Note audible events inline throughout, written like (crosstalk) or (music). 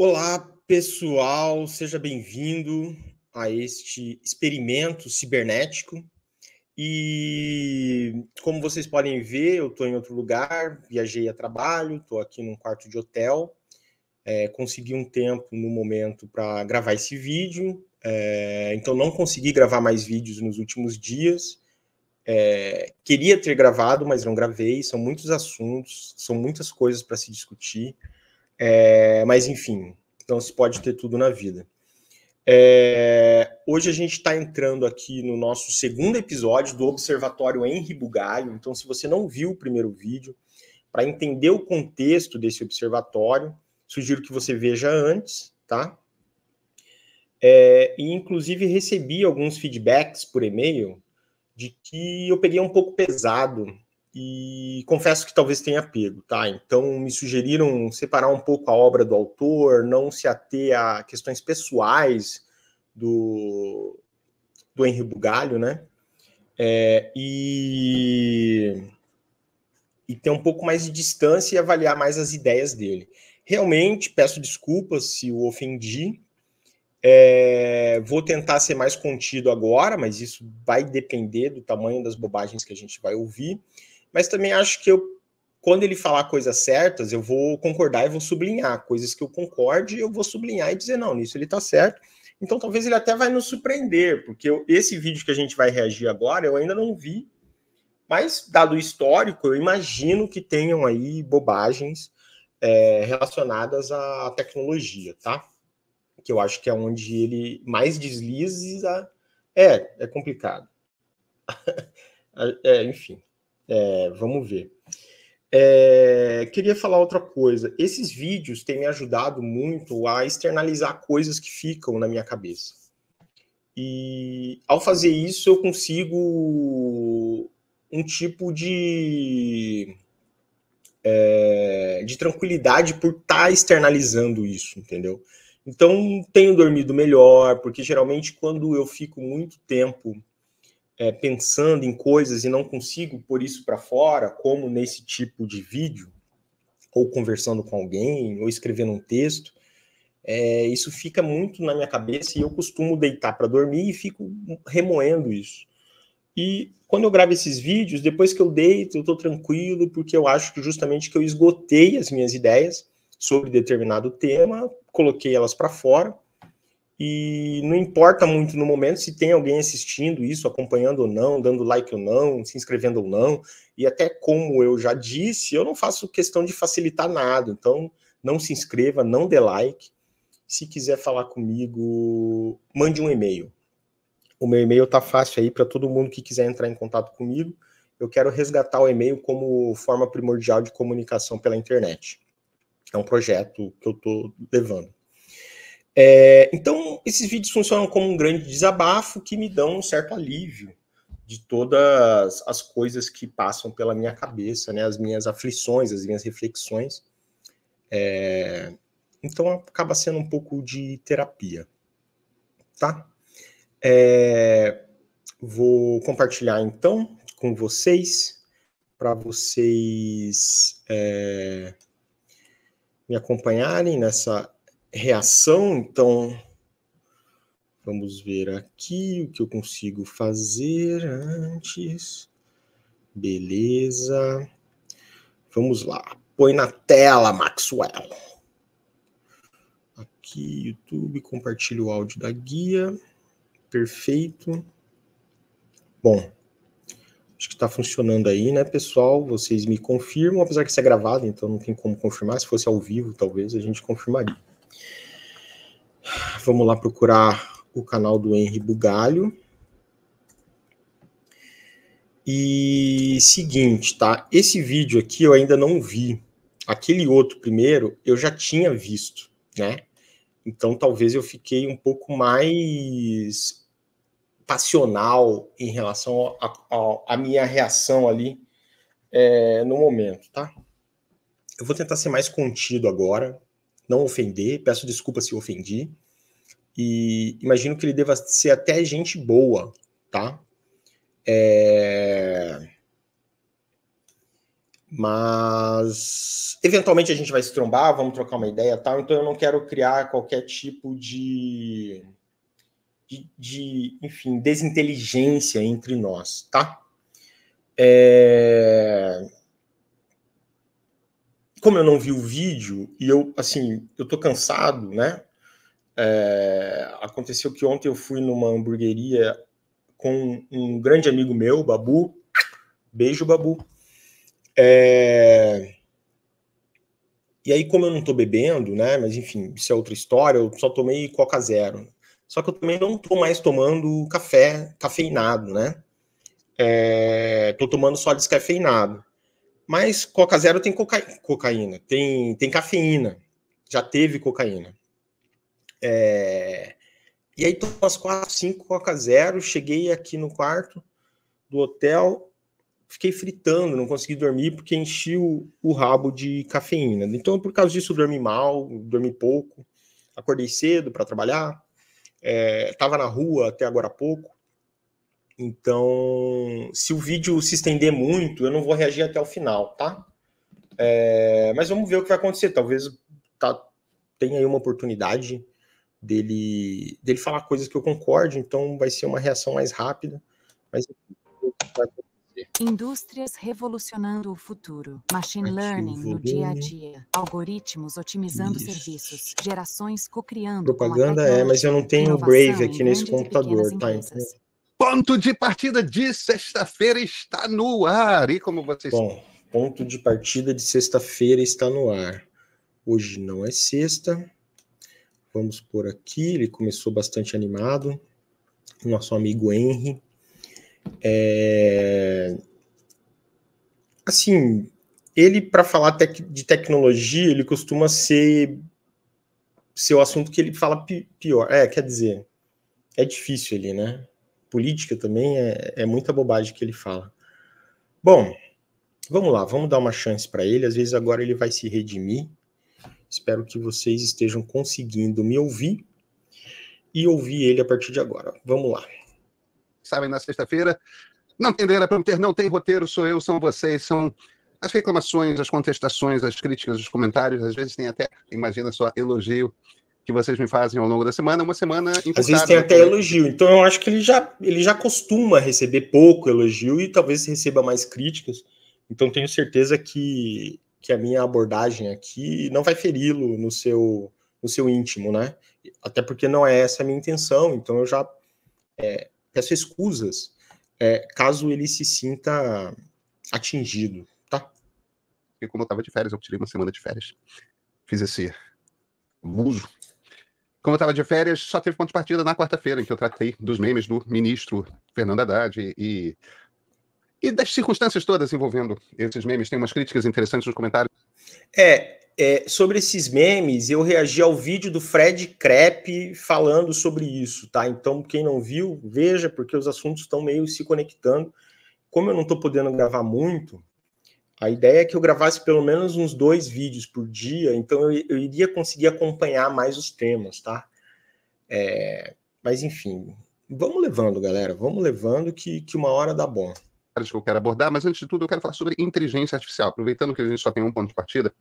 Olá, pessoal, seja bem-vindo a este experimento cibernético. E como vocês podem ver, eu estou em outro lugar, viajei a trabalho, estou aqui num quarto de hotel. É, consegui um tempo no momento para gravar esse vídeo, é, então não consegui gravar mais vídeos nos últimos dias. É, queria ter gravado, mas não gravei. São muitos assuntos, são muitas coisas para se discutir. É, mas enfim, não se pode ter tudo na vida. É, hoje a gente está entrando aqui no nosso segundo episódio do Observatório Henri Bugalho. Então, se você não viu o primeiro vídeo, para entender o contexto desse observatório, sugiro que você veja antes, tá? É, e inclusive recebi alguns feedbacks por e-mail de que eu peguei um pouco pesado e confesso que talvez tenha pego, tá? Então me sugeriram separar um pouco a obra do autor, não se ater a questões pessoais do, do Henri Bugalho, né? É, e, e ter um pouco mais de distância e avaliar mais as ideias dele. Realmente peço desculpas se o ofendi. É, vou tentar ser mais contido agora, mas isso vai depender do tamanho das bobagens que a gente vai ouvir mas também acho que eu, quando ele falar coisas certas, eu vou concordar e vou sublinhar. Coisas que eu concorde, eu vou sublinhar e dizer, não, nisso ele está certo. Então talvez ele até vai nos surpreender, porque eu, esse vídeo que a gente vai reagir agora, eu ainda não vi. Mas, dado o histórico, eu imagino que tenham aí bobagens é, relacionadas à tecnologia, tá? Que eu acho que é onde ele mais desliza. É, é complicado. (laughs) é, enfim. É, vamos ver. É, queria falar outra coisa. Esses vídeos têm me ajudado muito a externalizar coisas que ficam na minha cabeça. E ao fazer isso, eu consigo um tipo de, é, de tranquilidade por estar tá externalizando isso, entendeu? Então, tenho dormido melhor, porque geralmente quando eu fico muito tempo é, pensando em coisas e não consigo pôr isso para fora, como nesse tipo de vídeo, ou conversando com alguém, ou escrevendo um texto, é, isso fica muito na minha cabeça e eu costumo deitar para dormir e fico remoendo isso. E quando eu gravo esses vídeos, depois que eu deito, eu estou tranquilo, porque eu acho que justamente que eu esgotei as minhas ideias sobre determinado tema, coloquei elas para fora e não importa muito no momento se tem alguém assistindo isso, acompanhando ou não, dando like ou não, se inscrevendo ou não. E até como eu já disse, eu não faço questão de facilitar nada. Então, não se inscreva, não dê like. Se quiser falar comigo, mande um e-mail. O meu e-mail tá fácil aí para todo mundo que quiser entrar em contato comigo. Eu quero resgatar o e-mail como forma primordial de comunicação pela internet. É um projeto que eu estou levando. É, então, esses vídeos funcionam como um grande desabafo que me dão um certo alívio de todas as coisas que passam pela minha cabeça, né? As minhas aflições, as minhas reflexões. É, então, acaba sendo um pouco de terapia, tá? É, vou compartilhar então com vocês, para vocês é, me acompanharem nessa reação, então vamos ver aqui o que eu consigo fazer antes. Beleza. Vamos lá. Põe na tela, Maxwell. Aqui, YouTube, compartilha o áudio da guia. Perfeito. Bom, acho que está funcionando aí, né, pessoal? Vocês me confirmam, apesar que isso é gravado, então não tem como confirmar. Se fosse ao vivo, talvez a gente confirmaria. Vamos lá procurar o canal do Henry Bugalho. E seguinte, tá? Esse vídeo aqui eu ainda não vi. Aquele outro primeiro eu já tinha visto, né? Então talvez eu fiquei um pouco mais passional em relação à minha reação ali é, no momento, tá? Eu vou tentar ser mais contido agora, não ofender, peço desculpa se ofendi. E imagino que ele deva ser até gente boa, tá? É... Mas eventualmente a gente vai se trombar, vamos trocar uma ideia, tal. Então eu não quero criar qualquer tipo de, de, de enfim, desinteligência entre nós, tá? É como eu não vi o vídeo e eu, assim, eu tô cansado, né? É, aconteceu que ontem eu fui numa hamburgueria com um grande amigo meu, Babu. Beijo, Babu. É... E aí, como eu não tô bebendo, né? Mas enfim, isso é outra história. Eu só tomei Coca Zero. Só que eu também não tô mais tomando café cafeinado, né? É... Tô tomando só descafeinado. Mas Coca Zero tem coca... cocaína, tem, tem cafeína, já teve cocaína. É... E aí, tô umas quatro, cinco Coca Zero, cheguei aqui no quarto do hotel, fiquei fritando, não consegui dormir porque enchi o, o rabo de cafeína. Então, por causa disso, dormi mal, dormi pouco, acordei cedo para trabalhar, estava é... na rua até agora há pouco. Então, se o vídeo se estender muito, eu não vou reagir até o final, tá? É, mas vamos ver o que vai acontecer. Talvez tá, tenha aí uma oportunidade dele, dele falar coisas que eu concorde, então vai ser uma reação mais rápida. Mas Indústrias revolucionando o futuro. Machine learning no dia a dia. Algoritmos otimizando Isso. serviços. Gerações co-criando. Propaganda é, mas eu não tenho o Brave aqui nesse computador, tá? Então... Ponto de partida de sexta-feira está no ar. E como vocês. Bom, ponto de partida de sexta-feira está no ar. Hoje não é sexta. Vamos por aqui. Ele começou bastante animado. Nosso amigo Henry. É... Assim, ele, para falar tec de tecnologia, ele costuma ser seu assunto que ele fala pi pior. É, quer dizer, é difícil ele, né? política também é, é muita bobagem que ele fala. Bom, vamos lá, vamos dar uma chance para ele. Às vezes agora ele vai se redimir. Espero que vocês estejam conseguindo me ouvir e ouvir ele a partir de agora. Vamos lá. Sabem, na sexta-feira, não tem para prometer, não tem roteiro, sou eu, são vocês, são as reclamações, as contestações, as críticas, os comentários, às vezes tem até, imagina só, elogio que vocês me fazem ao longo da semana, uma semana imputada. Às vezes tem até elogio, então eu acho que ele já, ele já costuma receber pouco elogio e talvez receba mais críticas, então tenho certeza que, que a minha abordagem aqui não vai feri-lo no seu, no seu íntimo, né? Até porque não é essa a minha intenção, então eu já é, peço escusas é, caso ele se sinta atingido, tá? E como eu estava de férias, eu tirei uma semana de férias. Fiz esse abuso como eu estava de férias, só teve ponto de partida na quarta-feira, em que eu tratei dos memes do ministro Fernando Haddad e, e das circunstâncias todas envolvendo esses memes. Tem umas críticas interessantes nos comentários. É, é sobre esses memes, eu reagi ao vídeo do Fred Crepe falando sobre isso, tá? Então, quem não viu, veja, porque os assuntos estão meio se conectando. Como eu não estou podendo gravar muito, a ideia é que eu gravasse pelo menos uns dois vídeos por dia, então eu, eu iria conseguir acompanhar mais os temas, tá? É, mas enfim, vamos levando, galera, vamos levando que, que uma hora dá bom. Que eu quero abordar, mas antes de tudo eu quero falar sobre inteligência artificial, aproveitando que a gente só tem um ponto de partida.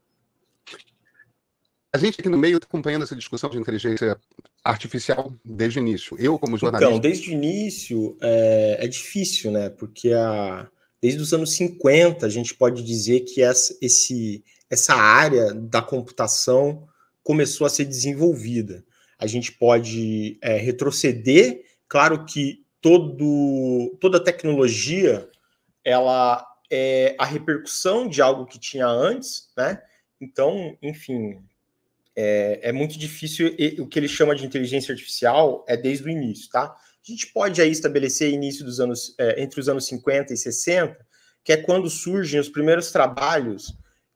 A gente aqui no meio está acompanhando essa discussão de inteligência artificial desde o início. Eu, como então, jornalista. Então, desde o início é, é difícil, né? Porque a Desde os anos 50, a gente pode dizer que essa, esse, essa área da computação começou a ser desenvolvida. A gente pode é, retroceder, claro que todo, toda tecnologia ela é a repercussão de algo que tinha antes, né? Então, enfim, é, é muito difícil. E, o que ele chama de inteligência artificial é desde o início, tá? A gente pode aí estabelecer início dos anos, é, entre os anos 50 e 60, que é quando surgem os primeiros trabalhos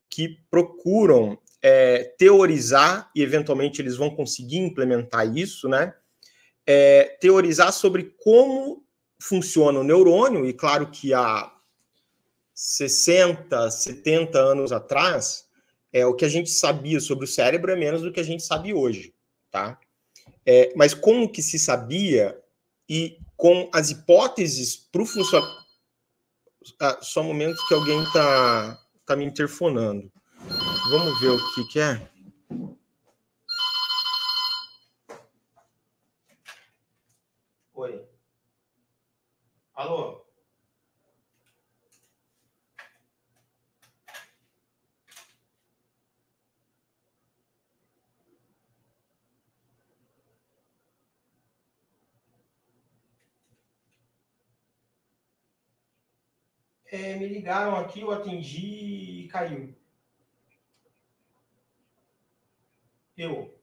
que procuram é, teorizar, e eventualmente eles vão conseguir implementar isso, né? É, teorizar sobre como funciona o neurônio, e claro que há 60, 70 anos atrás, é, o que a gente sabia sobre o cérebro é menos do que a gente sabe hoje, tá? É, mas como que se sabia e com as hipóteses para o funcionamento. Ah, só um momento que alguém está tá me interfonando. Vamos ver o que, que é. Oi. Alô? é, me ligaram aqui, eu atendi e caiu. Eu.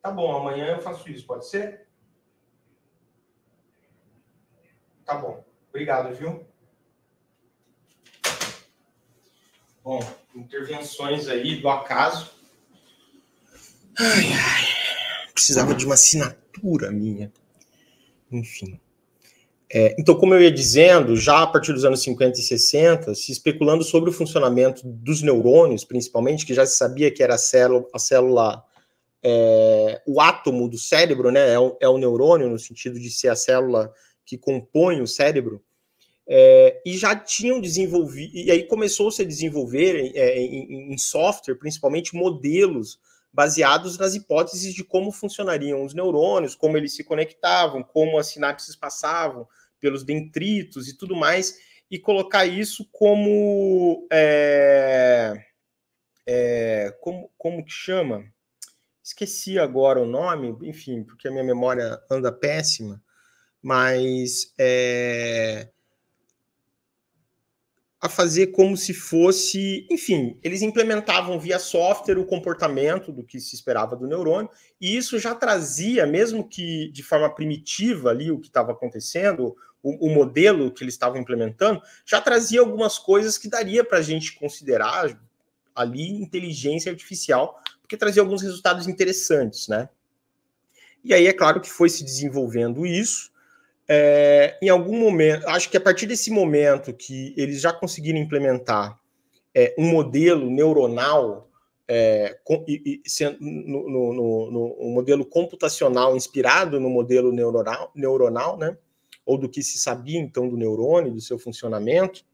Tá bom, amanhã eu faço isso, pode ser? Tá bom. Obrigado, viu? Bom, intervenções aí do acaso. Ai, ai precisava de uma assinatura minha. Enfim. É, então, como eu ia dizendo, já a partir dos anos 50 e 60, se especulando sobre o funcionamento dos neurônios, principalmente, que já se sabia que era a célula, a célula é, o átomo do cérebro, né, é o, é o, neurônio, no sentido de ser a célula que compõe o cérebro, é, e já tinham desenvolvido, e aí começou-se a desenvolver é, em, em software, principalmente, modelos baseados nas hipóteses de como funcionariam os neurônios, como eles se conectavam, como as sinapses passavam pelos dendritos e tudo mais, e colocar isso como. É, é, como, como que chama? Esqueci agora o nome, enfim, porque a minha memória anda péssima, mas é, a fazer como se fosse, enfim, eles implementavam via software o comportamento do que se esperava do neurônio, e isso já trazia, mesmo que de forma primitiva ali o que estava acontecendo, o, o, modelo que eles estavam implementando, já trazia algumas coisas que daria para a gente considerar ali inteligência artificial, porque trazia alguns resultados interessantes, né? E aí é claro que foi se desenvolvendo isso, é, em algum momento, acho que a partir desse momento que eles já conseguiram implementar é, um modelo neuronal, é, com, e, e, sendo, no, no, no, um modelo computacional inspirado no modelo neuronal, neuronal, né? ou do que se sabia então do neurônio, do seu funcionamento,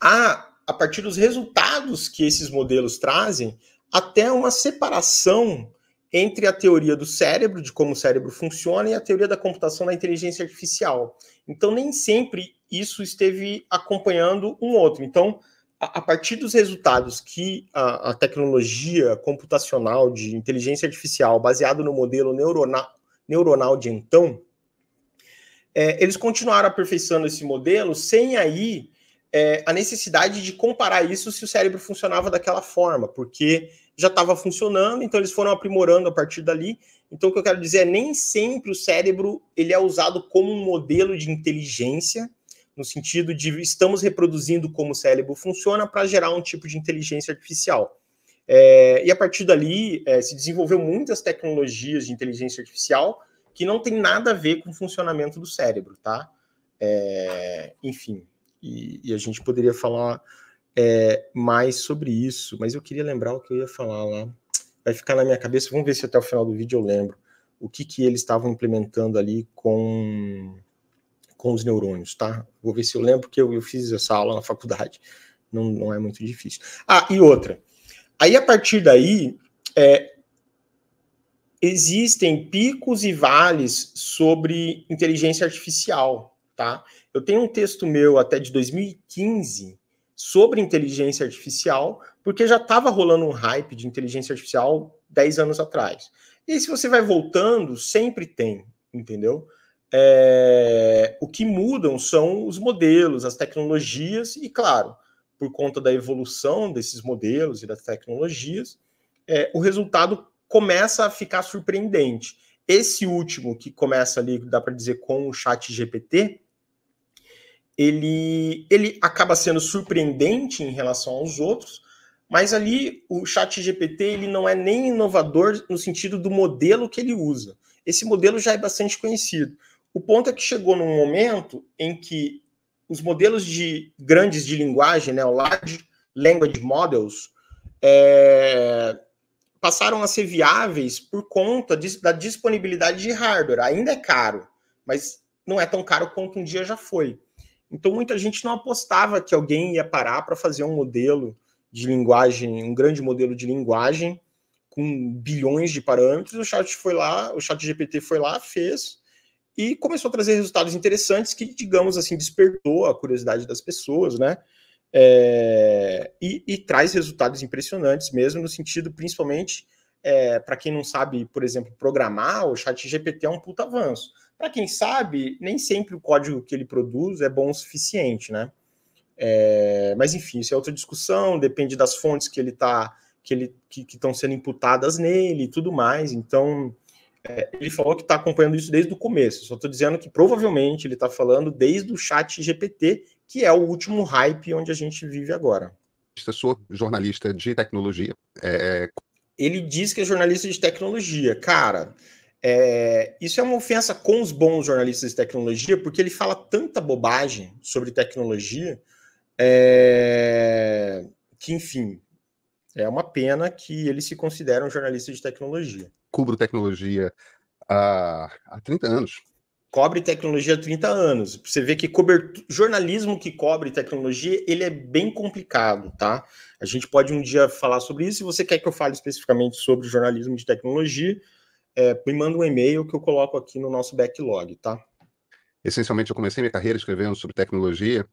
há, a partir dos resultados que esses modelos trazem, até uma separação entre a teoria do cérebro, de como o cérebro funciona, e a teoria da computação da inteligência artificial. Então, nem sempre isso esteve acompanhando um outro. Então, a, a partir dos resultados que a, a, tecnologia computacional de inteligência artificial, baseado no modelo neuronal, neuronal de então, é, eles continuaram aperfeiçoando esse modelo sem aí é, a necessidade de comparar isso se o cérebro funcionava daquela forma, porque já estava funcionando, então eles foram aprimorando a partir dali. Então o que eu quero dizer é nem sempre o cérebro ele é usado como um modelo de inteligência, no sentido de estamos reproduzindo como o cérebro funciona para gerar um tipo de inteligência artificial. É, e a partir dali é, se desenvolveu muitas tecnologias de inteligência artificial que não tem nada a ver com o funcionamento do cérebro, tá? É, enfim, e, e a gente poderia falar é, mais sobre isso, mas eu queria lembrar o que eu ia falar lá. Vai ficar na minha cabeça, vamos ver se até o final do vídeo eu lembro o que, que eles estavam implementando ali com, com os neurônios, tá? Vou ver se eu lembro, porque eu, eu fiz essa aula na faculdade. Não, não é muito difícil. Ah, e outra. Aí, a partir daí, é, existem picos e vales sobre inteligência artificial, tá? Eu tenho um texto meu até de 2015 sobre inteligência artificial, porque já estava rolando um hype de inteligência artificial 10 anos atrás. E se você vai voltando, sempre tem, entendeu? É, o que mudam são os modelos, as tecnologias, e claro, por conta da evolução desses modelos e das tecnologias, é, o resultado começa a ficar surpreendente. Esse último que começa ali, dá para dizer, com o chat GPT, ele, ele acaba sendo surpreendente em relação aos outros, mas ali o chat GPT ele não é nem inovador no sentido do modelo que ele usa. Esse modelo já é bastante conhecido. O ponto é que chegou num momento em que os modelos de grandes de linguagem, né, o Large Language Models, é, passaram a ser viáveis por conta de, da disponibilidade de hardware. Ainda é caro, mas não é tão caro quanto um dia já foi. Então muita gente não apostava que alguém ia parar para fazer um modelo de linguagem, um grande modelo de linguagem com bilhões de parâmetros. O chat foi lá, o chat GPT foi lá, fez e começou a trazer resultados interessantes que, digamos assim, despertou a curiosidade das pessoas, né? É, e, e, traz resultados impressionantes mesmo no sentido, principalmente, é, para quem não sabe, por exemplo, programar, o chat GPT é um puta avanço. Para quem sabe, nem sempre o código que ele produz é bom o suficiente, né? É, mas enfim, isso é outra discussão, depende das fontes que ele tá, que ele que estão sendo imputadas nele e tudo mais. Então, é, ele falou que está acompanhando isso desde o começo. Só estou dizendo que provavelmente ele está falando desde o chat GPT, que é o último hype onde a gente vive agora. Sou jornalista de tecnologia. É, é... Ele diz que é jornalista de tecnologia. Cara, é, isso é uma ofensa com os bons jornalistas de tecnologia, porque ele fala tanta bobagem sobre tecnologia é, que, enfim, é uma pena que ele se considera um jornalista de tecnologia. Cubro tecnologia há, há 30 anos. Cobre tecnologia há 30 anos. Você vê que jornalismo que cobre tecnologia, ele é bem complicado, tá? A gente pode um dia falar sobre isso, se você quer que eu fale especificamente sobre jornalismo de tecnologia, é, me manda um e-mail que eu coloco aqui no nosso backlog, tá? Essencialmente, eu comecei minha carreira escrevendo sobre tecnologia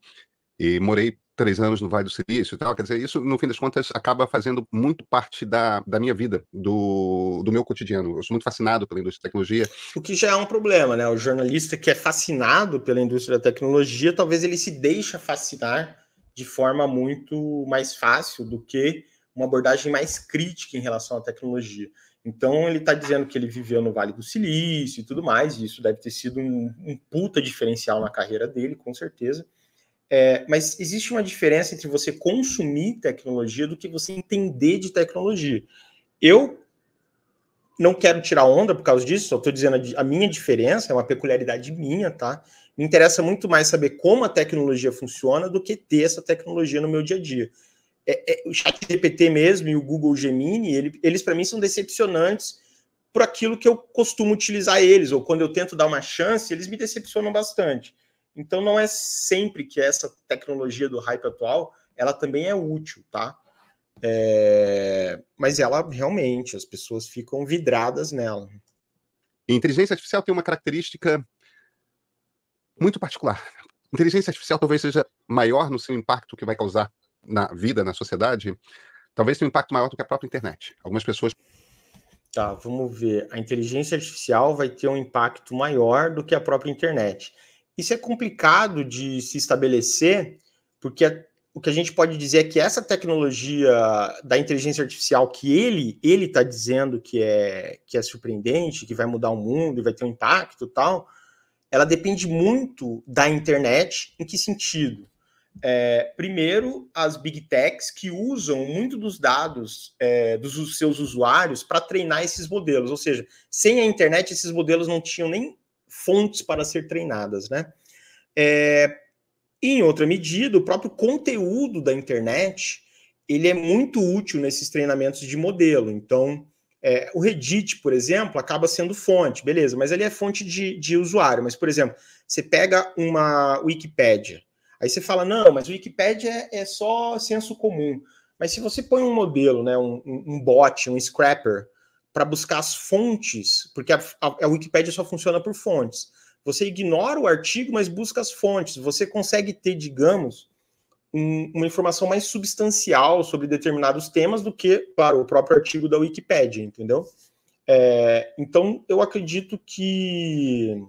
e morei três anos no Vale do Silício e tal. Quer dizer, isso, no fim das contas, acaba fazendo muito parte da, da minha vida, do, do meu cotidiano. Eu sou muito fascinado pela indústria da tecnologia. O que já é um problema, né? O jornalista que é fascinado pela indústria da tecnologia, talvez ele se deixa fascinar de forma muito mais fácil do que uma abordagem mais crítica em relação à tecnologia. Então ele está dizendo que ele viveu no Vale do Silício e tudo mais, e isso deve ter sido um, um puta diferencial na carreira dele, com certeza. É, mas existe uma diferença entre você consumir tecnologia do que você entender de tecnologia. Eu não quero tirar onda por causa disso, só estou dizendo a, a minha diferença, é uma peculiaridade minha, tá? Me interessa muito mais saber como a tecnologia funciona do que ter essa tecnologia no meu dia a dia é, é, o chat GPT mesmo e o Google Gemini, ele, eles para mim são decepcionantes por aquilo que eu costumo utilizar eles, ou quando eu tento dar uma chance, eles me decepcionam bastante. Então não é sempre que essa tecnologia do hype atual, ela também é útil, tá? É... Mas ela realmente, as pessoas ficam vidradas nela. Inteligência artificial tem uma característica muito particular. Inteligência artificial talvez seja maior no seu impacto que vai causar na vida, na sociedade, talvez tenha um impacto maior do que a própria internet. Algumas pessoas. Tá, vamos ver. A inteligência artificial vai ter um impacto maior do que a própria internet. Isso é complicado de se estabelecer, porque o que a gente pode dizer é que essa tecnologia da inteligência artificial que ele ele está dizendo que é que é surpreendente, que vai mudar o mundo e vai ter um impacto tal, ela depende muito da internet. Em que sentido? É, primeiro, as big techs que usam muito dos dados é, dos seus usuários para treinar esses modelos, ou seja, sem a internet, esses modelos não tinham nem fontes para ser treinadas, né? É, em outra medida, o próprio conteúdo da internet ele é muito útil nesses treinamentos de modelo. Então, é, o Reddit, por exemplo, acaba sendo fonte, beleza, mas ele é fonte de, de usuário. Mas, por exemplo, você pega uma Wikipédia, Aí você fala, não, mas o Wikipedia é, é só senso comum. Mas se você põe um modelo, né, um, um bot, um scrapper, para buscar as fontes, porque a, a, a Wikipedia só funciona por fontes. Você ignora o artigo, mas busca as fontes. Você consegue ter, digamos, um, uma informação mais substancial sobre determinados temas do que, claro, o próprio artigo da Wikipedia, entendeu? É, então, eu acredito que,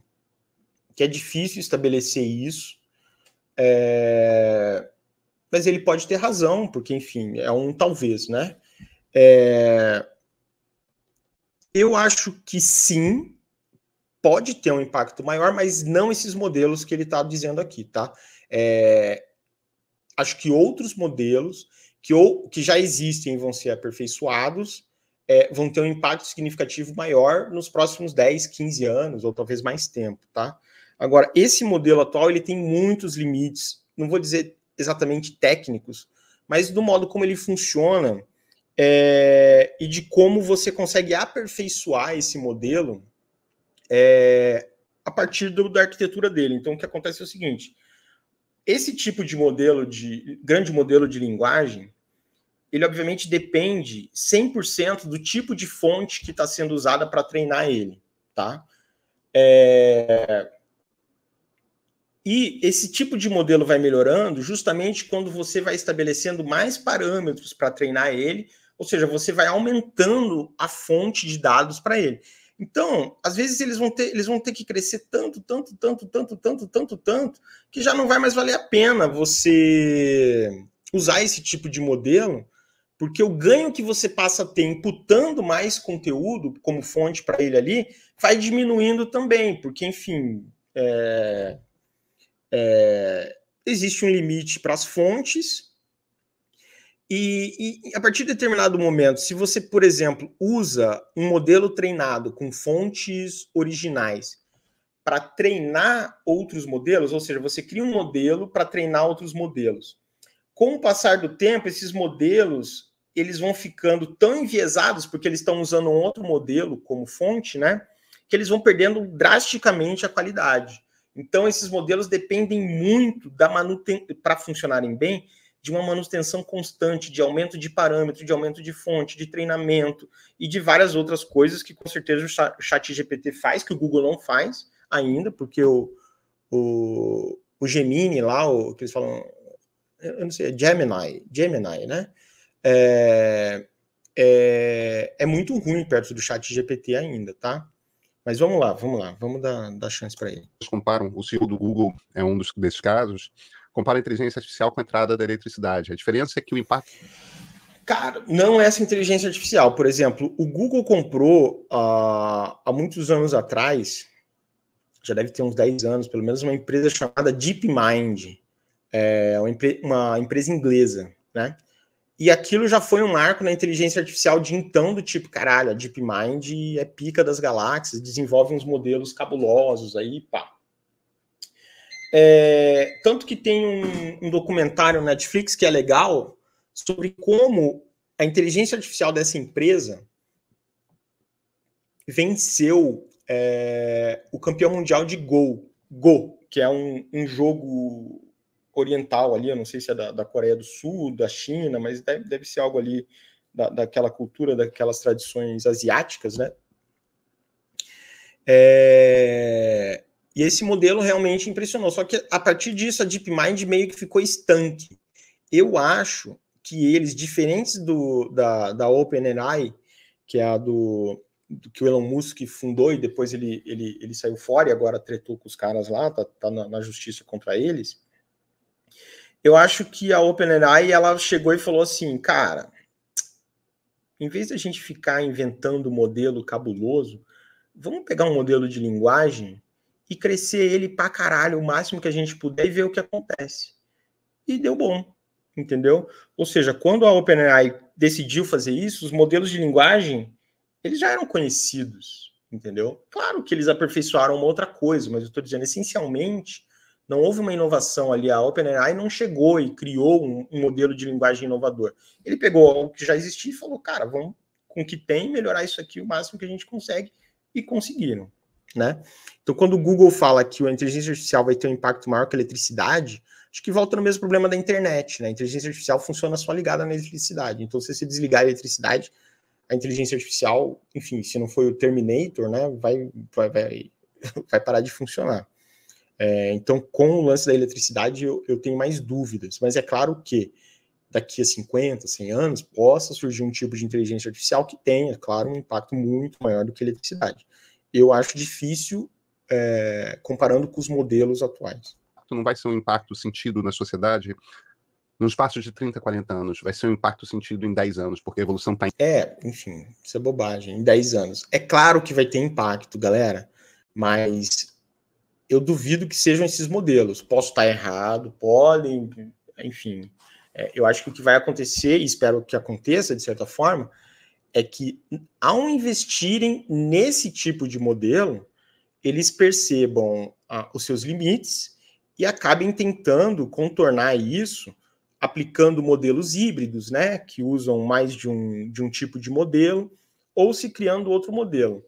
que é difícil estabelecer isso. É... Mas ele pode ter razão, porque, enfim, é um talvez, né? É... Eu acho que sim, pode ter um impacto maior, mas não esses modelos que ele está dizendo aqui, tá? É... Acho que outros modelos que, ou, que já existem e vão ser aperfeiçoados é, vão ter um impacto significativo maior nos próximos 10, 15 anos, ou talvez mais tempo, tá? Agora, esse modelo atual ele tem muitos limites, não vou dizer exatamente técnicos, mas do modo como ele funciona é, e de como você consegue aperfeiçoar esse modelo é, a partir do, da arquitetura dele. Então, o que acontece é o seguinte: esse tipo de modelo de grande modelo de linguagem, ele obviamente depende 100% do tipo de fonte que está sendo usada para treinar ele, tá? É, e esse tipo de modelo vai melhorando justamente quando você vai estabelecendo mais parâmetros para treinar ele, ou seja, você vai aumentando a fonte de dados para ele. Então, às vezes eles vão ter, eles vão ter que crescer tanto, tanto, tanto, tanto, tanto, tanto, tanto, que já não vai mais valer a pena você usar esse tipo de modelo, porque o ganho que você passa a ter imputando mais conteúdo como fonte para ele ali vai diminuindo também, porque enfim, é, é, existe um limite para as fontes, e, e, a partir de determinado momento, se você, por exemplo, usa um modelo treinado com fontes originais para treinar outros modelos, ou seja, você cria um modelo para treinar outros modelos. Com o passar do tempo, esses modelos eles vão ficando tão enviesados porque eles estão usando um outro modelo como fonte, né? Que eles vão perdendo drasticamente a qualidade. Então, esses modelos dependem muito da manutenção, para funcionarem bem, de uma manutenção constante, de aumento de parâmetro, de aumento de fonte, de treinamento e de várias outras coisas que com certeza o chat GPT faz, que o Google não faz ainda, porque o, o, o Gemini lá, o que eles falam, eu não sei, é Gemini, Gemini, né? É, é, é muito ruim perto do chat GPT ainda, tá? Mas vamos lá, vamos lá, vamos dar, dar chance para ele. Vocês comparam, o CEO do Google é um dos, desses casos, compara a inteligência artificial com a entrada da eletricidade. A diferença é que o impacto. Cara, não é essa inteligência artificial. Por exemplo, o Google comprou uh, há muitos anos atrás, já deve ter uns 10 anos, pelo menos, uma empresa chamada DeepMind. É uma, uma empresa inglesa, né? E aquilo já foi um marco na inteligência artificial de então, do tipo, caralho, a DeepMind é pica das galáxias, desenvolve uns modelos cabulosos aí, pá. É, tanto que tem um, um documentário na Netflix que é legal sobre como a inteligência artificial dessa empresa venceu é, o campeão mundial de Go, Go que é um, um jogo oriental ali, eu não sei se é da, da Coreia do Sul, da China, mas deve, deve ser algo ali da, daquela cultura, daquelas tradições asiáticas, né? É... E esse modelo realmente impressionou. Só que a partir disso, a DeepMind meio que ficou estanque. Eu acho que eles, diferentes do, da, da OpenAI, que é a do, do, que o Elon Musk fundou e depois ele, ele, ele saiu fora e agora tretou com os caras lá, tá, tá na, na justiça contra eles eu acho que a OpenAI ela chegou e falou assim, cara, em vez de a gente ficar inventando modelo cabuloso, vamos pegar um modelo de linguagem e crescer ele para caralho o máximo que a gente puder e ver o que acontece. E deu bom, entendeu? Ou seja, quando a OpenAI decidiu fazer isso, os modelos de linguagem eles já eram conhecidos, entendeu? Claro que eles aperfeiçoaram uma outra coisa, mas eu estou dizendo essencialmente não houve uma inovação ali. A OpenAI não chegou e criou um, um modelo de linguagem inovador. Ele pegou algo que já existia e falou, cara, vamos com o que tem melhorar isso aqui o máximo que a gente consegue. E conseguiram, né? Então, quando o Google fala que a inteligência artificial vai ter um impacto maior que a eletricidade, acho que volta no mesmo problema da internet, né? A inteligência artificial funciona só ligada na eletricidade. Então, se você desligar a eletricidade, a inteligência artificial, enfim, se não foi o Terminator, né, vai, vai, vai, (laughs) vai parar de funcionar. É, então, com o lance da eletricidade, eu, eu, tenho mais dúvidas, mas é claro que daqui a 50, 100 anos, possa surgir um tipo de inteligência artificial que tenha, claro, um impacto muito maior do que a eletricidade. Eu acho difícil é, comparando com os modelos atuais. Não vai ser um impacto sentido na sociedade no espaço de 30, 40 anos. Vai ser um impacto sentido em 10 anos, porque a evolução está... Em... É, enfim, isso é bobagem, em 10 anos. É claro que vai ter impacto, galera, mas eu duvido que sejam esses modelos. Posso estar errado, podem, enfim. É, eu acho que o que vai acontecer, e espero que aconteça de certa forma, é que ao investirem nesse tipo de modelo, eles percebam ah, os seus limites e acabem tentando contornar isso aplicando modelos híbridos, né, que usam mais de um, de um tipo de modelo, ou se criando outro modelo.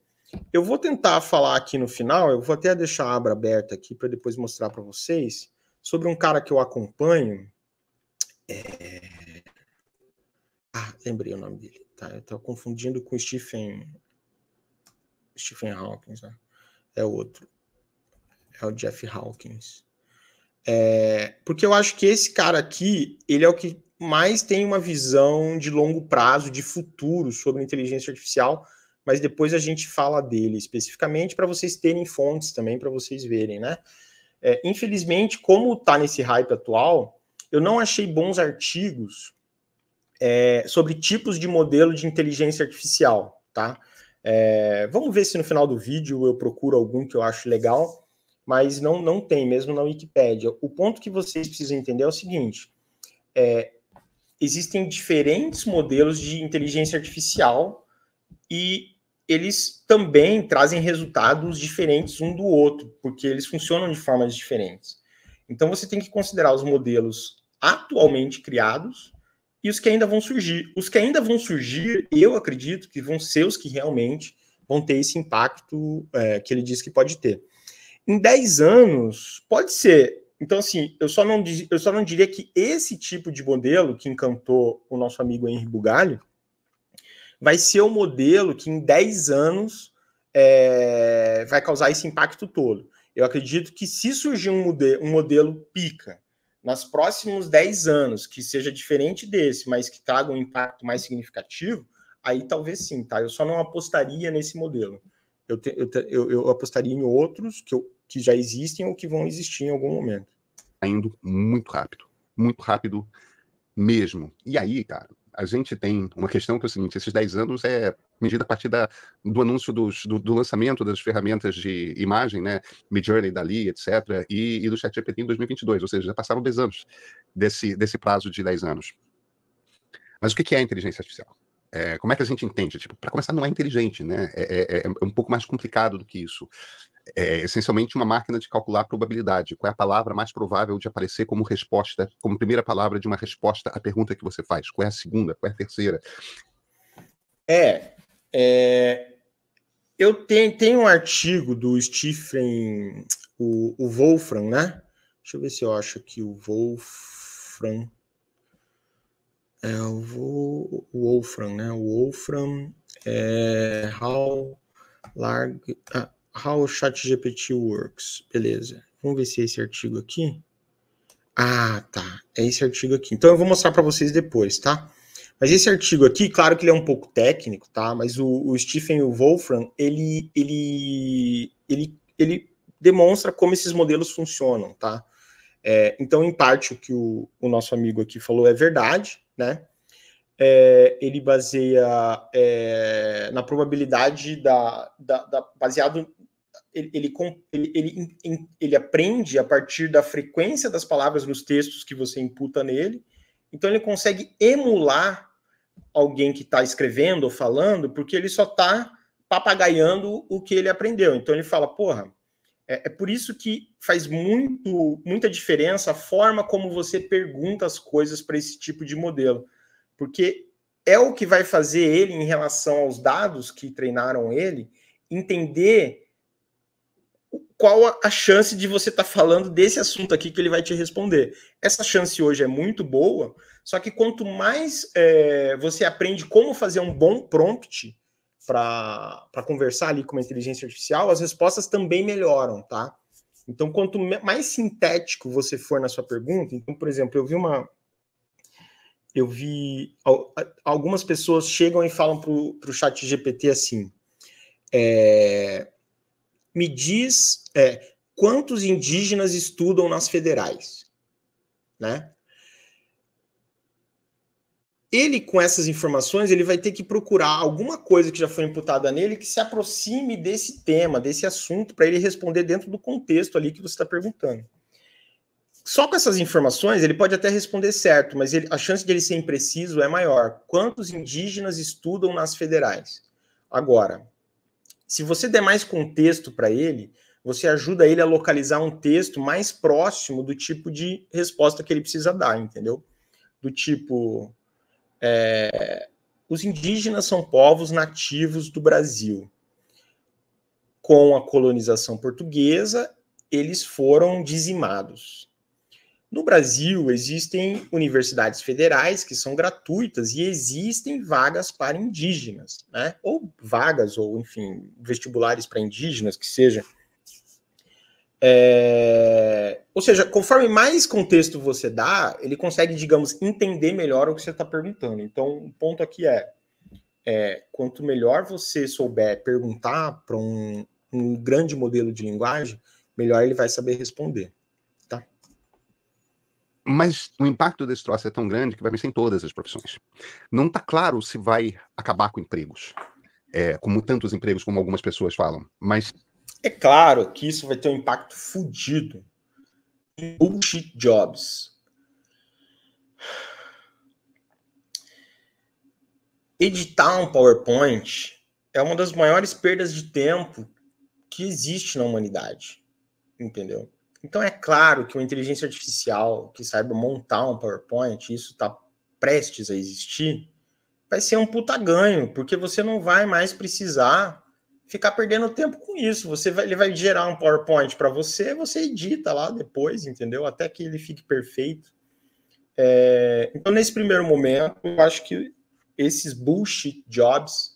Eu vou tentar falar aqui no final, eu vou até deixar a abra aberta aqui para depois mostrar para vocês sobre um cara que eu acompanho. É... Ah, lembrei o nome dele. Tá, eu estou confundindo com Stephen Stephen Hawkins, né? é outro. É o Jeff Hawkins. É... porque eu acho que esse cara aqui, ele é o que mais tem uma visão de longo prazo, de futuro sobre inteligência artificial mas depois a gente fala dele especificamente para vocês terem fontes também para vocês verem, né? É, infelizmente, como está nesse hype atual, eu não achei bons artigos é, sobre tipos de modelo de inteligência artificial, tá? É, vamos ver se no final do vídeo eu procuro algum que eu acho legal, mas não, não tem, mesmo na Wikipédia. O ponto que vocês precisam entender é o seguinte: é, existem diferentes modelos de inteligência artificial e eles também trazem resultados diferentes um do outro, porque eles funcionam de formas diferentes. Então você tem que considerar os modelos atualmente criados e os que ainda vão surgir. Os que ainda vão surgir, eu acredito que vão ser os que realmente vão ter esse impacto é, que ele diz que pode ter. Em 10 anos, pode ser. Então, assim, eu só, não, eu só não diria que esse tipo de modelo que encantou o nosso amigo Henri Bugalho vai ser o modelo que em 10 anos é, vai causar esse impacto todo. Eu acredito que se surgir um, mode um modelo pica nos próximos 10 anos, que seja diferente desse, mas que traga um impacto mais significativo, aí talvez sim, tá? Eu só não apostaria nesse modelo. Eu, te, eu, te, eu, eu apostaria em outros que, que já existem ou que vão existir em algum momento. Tá indo muito rápido, muito rápido mesmo. E aí, cara, a gente tem uma questão que é o seguinte: esses 10 anos é medida a partir da, do anúncio dos, do, do, lançamento das ferramentas de imagem, né, Midjourney, Dali, etc., e, e do ChatGPT em 2022, ou seja, já passaram 10 anos desse, desse prazo de 10 anos. Mas o que é inteligência artificial? É, como é que a gente entende? Tipo, para começar, não é inteligente, né? É, é, é, é, um pouco mais complicado do que isso é essencialmente uma máquina de calcular probabilidade. Qual é a palavra mais provável de aparecer como resposta, como primeira palavra de uma resposta à pergunta que você faz? Qual é a segunda? Qual é a terceira? É. é eu tenho, tenho um artigo do Stephen, o, o Wolfram, né? Deixa eu ver se eu acho aqui o Wolfram. É, o Wolfram, né? O Wolfram é, How Large. Ah, How ChatGPT Works. Beleza. Vamos ver se é esse artigo aqui. Ah, tá. É esse artigo aqui. Então eu vou mostrar para vocês depois, tá? Mas esse artigo aqui, claro que ele é um pouco técnico, tá? Mas o, o Stephen Wolfram, ele, ele, ele, ele demonstra como esses modelos funcionam, tá? É, então, em parte, o que o, o, nosso amigo aqui falou é verdade, né? É, ele baseia é, na probabilidade da, da, da baseado ele, ele, ele, ele, ele aprende a partir da frequência das palavras nos textos que você imputa nele, então ele consegue emular alguém que está escrevendo ou falando, porque ele só está papagaiando o que ele aprendeu. Então ele fala, porra, é, é, por isso que faz muito, muita diferença a forma como você pergunta as coisas para esse tipo de modelo, porque é o que vai fazer ele, em relação aos dados que treinaram ele, entender qual a chance de você estar tá falando desse assunto aqui que ele vai te responder. Essa chance hoje é muito boa, só que quanto mais é, você aprende como fazer um bom prompt para conversar ali com uma inteligência artificial, as respostas também melhoram, tá? Então, quanto mais sintético você for na sua pergunta, então, por exemplo, eu vi uma. Eu vi. Algumas pessoas chegam e falam para o chat GPT assim. É, me diz é, quantos indígenas estudam nas federais, né? Ele, com essas informações, ele vai ter que procurar alguma coisa que já foi imputada nele que se aproxime desse tema, desse assunto, para ele responder dentro do contexto ali que você está perguntando. Só com essas informações, ele pode até responder certo, mas ele, a chance de ele ser impreciso é maior. Quantos indígenas estudam nas federais? Agora, se você der mais contexto para ele, você ajuda ele a localizar um texto mais próximo do tipo de resposta que ele precisa dar, entendeu? Do tipo: é, os indígenas são povos nativos do Brasil. Com a colonização portuguesa, eles foram dizimados. No Brasil, existem universidades federais que são gratuitas e existem vagas para indígenas, né? Ou vagas, ou enfim, vestibulares para indígenas, que seja. É... Ou seja, conforme mais contexto você dá, ele consegue, digamos, entender melhor o que você está perguntando. Então, o um ponto aqui é, é: quanto melhor você souber perguntar para um, um grande modelo de linguagem, melhor ele vai saber responder. Mas o impacto desse troço é tão grande que vai mexer em todas as profissões. Não está claro se vai acabar com empregos, é, como tantos empregos como algumas pessoas falam, mas... É claro que isso vai ter um impacto fodido em bullshit jobs. Editar um PowerPoint é uma das maiores perdas de tempo que existe na humanidade, entendeu? Então, é claro que uma inteligência artificial que saiba montar um PowerPoint, isso está prestes a existir, vai ser um puta ganho, porque você não vai mais precisar ficar perdendo tempo com isso. Você vai, ele vai gerar um PowerPoint para você, você edita lá depois, entendeu? Até que ele fique perfeito. É, então, nesse primeiro momento, eu acho que esses bullshit jobs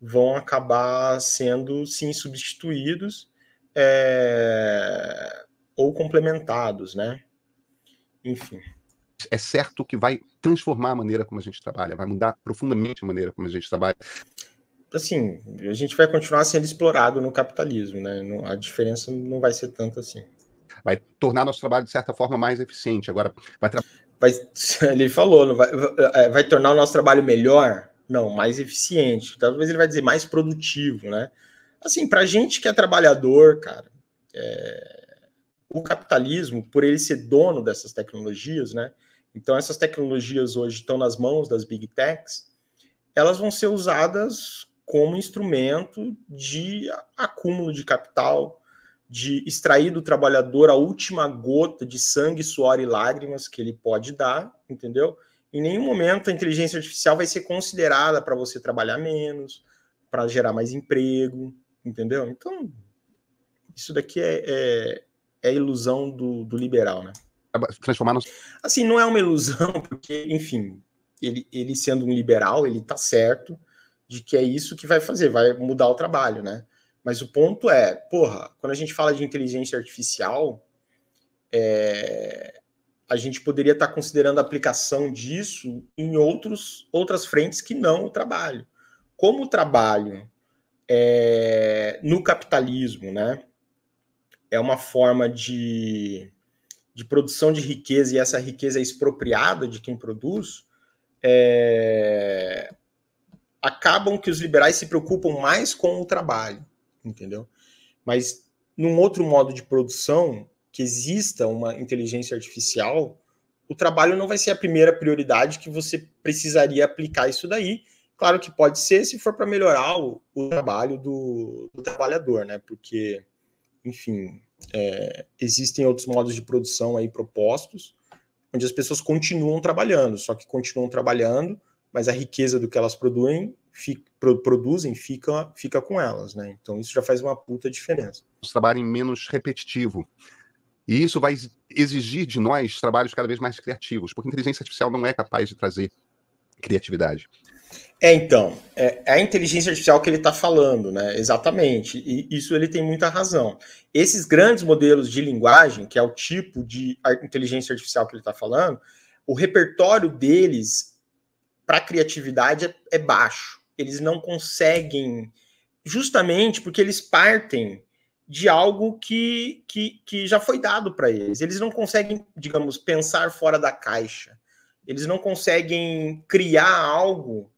vão acabar sendo, sim, substituídos. É, ou complementados, né? Enfim. É certo que vai transformar a maneira como a gente trabalha, vai mudar profundamente a maneira como a gente trabalha. Assim, a gente vai continuar sendo explorado no capitalismo, né? A diferença não vai ser tanto assim. Vai tornar nosso trabalho, de certa forma, mais eficiente. Agora, vai. vai (laughs) ele falou, vai, é, é, vai tornar o nosso trabalho melhor? Não, mais eficiente. Talvez ele vai dizer mais produtivo, né? Assim, a gente que é trabalhador, cara, é, o capitalismo, por ele ser dono dessas tecnologias, né? Então, essas tecnologias hoje estão nas mãos das big techs, elas vão ser usadas como instrumento de acúmulo de capital, de extrair do trabalhador a última gota de sangue, suor e lágrimas que ele pode dar, entendeu? Em nenhum momento a inteligência artificial vai ser considerada para você trabalhar menos, para gerar mais emprego, entendeu? Então, isso daqui é, é é a ilusão do, do liberal, né? Transformar no... Assim, não é uma ilusão, (laughs) porque, enfim, ele, ele sendo um liberal, ele tá certo de que é isso que vai fazer, vai mudar o trabalho, né? Mas o ponto é, porra, quando a gente fala de inteligência artificial, é, a gente poderia estar tá considerando a aplicação disso em outros, outras frentes que não o trabalho. Como o trabalho é, no capitalismo, né? é uma forma de, de produção de riqueza e essa riqueza é expropriada de quem produz, é, acabam que os liberais se preocupam mais com o trabalho, entendeu? Mas num outro modo de produção, que exista uma inteligência artificial, o trabalho não vai ser a primeira prioridade que você precisaria aplicar isso daí. Claro que pode ser se for para melhorar o, o trabalho do, do trabalhador, né? Porque enfim, é, existem outros modos de produção aí propostos, onde as pessoas continuam trabalhando, só que continuam trabalhando, mas a riqueza do que elas produzem fica, produzem fica, fica com elas, né? Então isso já faz uma puta diferença. Os trabalhos menos repetitivo. E isso vai exigir de nós trabalhos cada vez mais criativos, porque a inteligência artificial não é capaz de trazer criatividade. É, então, é, é, a inteligência artificial que ele está falando, né? Exatamente. E isso ele tem muita razão. Esses grandes modelos de linguagem, que é o tipo de inteligência artificial que ele está falando, o repertório deles para criatividade é, é, baixo. Eles não conseguem, justamente porque eles partem de algo que, que, que já foi dado para eles. Eles não conseguem, digamos, pensar fora da caixa. Eles não conseguem criar algo